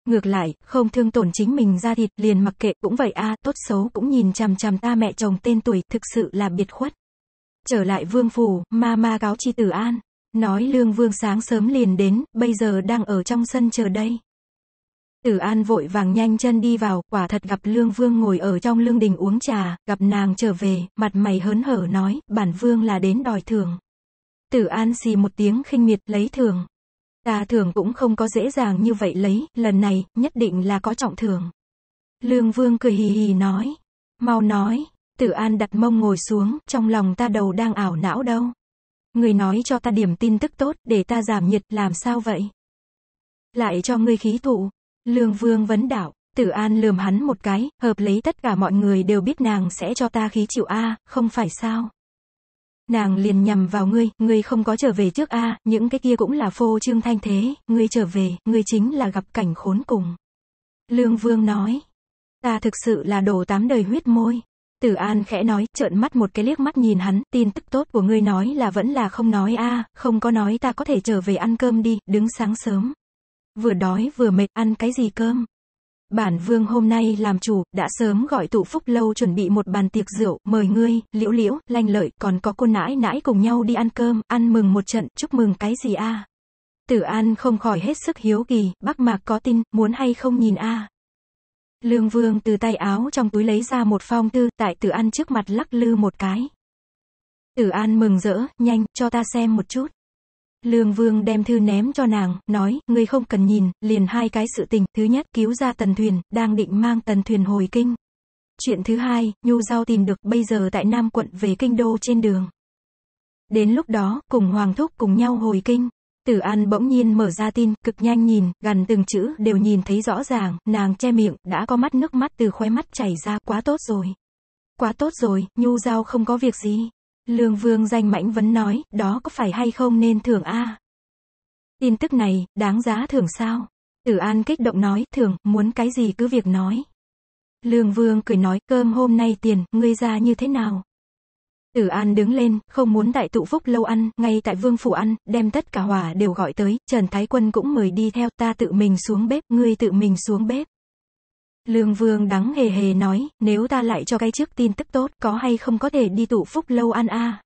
Speaker 1: Ngược lại, không thương tổn chính mình ra thịt, liền mặc kệ cũng vậy a tốt xấu cũng nhìn chằm chằm ta mẹ chồng tên tuổi, thực sự là biệt khuất. Trở lại vương phủ, ma ma cáo chi tử an. Nói lương vương sáng sớm liền đến, bây giờ đang ở trong sân chờ đây. Tử An vội vàng nhanh chân đi vào, quả thật gặp Lương Vương ngồi ở trong lương đình uống trà, gặp nàng trở về, mặt mày hớn hở nói, bản vương là đến đòi thưởng. Tử An xì một tiếng khinh miệt lấy thưởng. Ta thưởng cũng không có dễ dàng như vậy lấy, lần này, nhất định là có trọng thưởng. Lương Vương cười hì hì nói. Mau nói, Tử An đặt mông ngồi xuống, trong lòng ta đầu đang ảo não đâu. Người nói cho ta điểm tin tức tốt, để ta giảm nhiệt, làm sao vậy? Lại cho ngươi khí thụ, Lương Vương vấn đạo Tử An lườm hắn một cái, hợp lấy tất cả mọi người đều biết nàng sẽ cho ta khí chịu a, không phải sao? Nàng liền nhằm vào ngươi, ngươi không có trở về trước a, những cái kia cũng là phô trương thanh thế, ngươi trở về, ngươi chính là gặp cảnh khốn cùng. Lương Vương nói, ta thực sự là đổ tám đời huyết môi. Tử An khẽ nói, trợn mắt một cái liếc mắt nhìn hắn, tin tức tốt của ngươi nói là vẫn là không nói a, không có nói ta có thể trở về ăn cơm đi, đứng sáng sớm. Vừa đói vừa mệt ăn cái gì cơm. Bản vương hôm nay làm chủ, đã sớm gọi tụ phúc lâu chuẩn bị một bàn tiệc rượu, mời ngươi, liễu liễu, lanh lợi, còn có cô nãi nãi cùng nhau đi ăn cơm, ăn mừng một trận, chúc mừng cái gì a Tử An không khỏi hết sức hiếu kỳ, bác mạc có tin, muốn hay không nhìn a Lương Vương từ tay áo trong túi lấy ra một phong thư, tại Tử An trước mặt lắc lư một cái. Tử An mừng rỡ, nhanh, cho ta xem một chút. Lương Vương đem thư ném cho nàng, nói, ngươi không cần nhìn, liền hai cái sự tình. Thứ nhất, cứu ra tần thuyền, đang định mang tần thuyền hồi kinh. Chuyện thứ hai, Nhu Giao tìm được bây giờ tại Nam quận về kinh đô trên đường. Đến lúc đó, cùng Hoàng Thúc cùng nhau hồi kinh. Tử An bỗng nhiên mở ra tin, cực nhanh nhìn, gần từng chữ đều nhìn thấy rõ ràng, nàng che miệng, đã có mắt nước mắt từ khóe mắt chảy ra, quá tốt rồi. Quá tốt rồi, Nhu Giao không có việc gì. Lương Vương danh mãnh vấn nói, đó có phải hay không nên thưởng a? Tin tức này, đáng giá thưởng sao? Tử An kích động nói, thưởng, muốn cái gì cứ việc nói. Lương Vương cười nói, cơm hôm nay tiền, ngươi ra như thế nào? Tử An đứng lên, không muốn đại tụ phúc lâu ăn, ngay tại vương phủ ăn, đem tất cả hỏa đều gọi tới, Trần Thái Quân cũng mời đi theo ta tự mình xuống bếp, ngươi tự mình xuống bếp. Lương Vương đắng hề hề nói,
Speaker 2: nếu ta lại cho cái trước tin tức tốt, có hay không có thể đi tụ phúc lâu ăn a?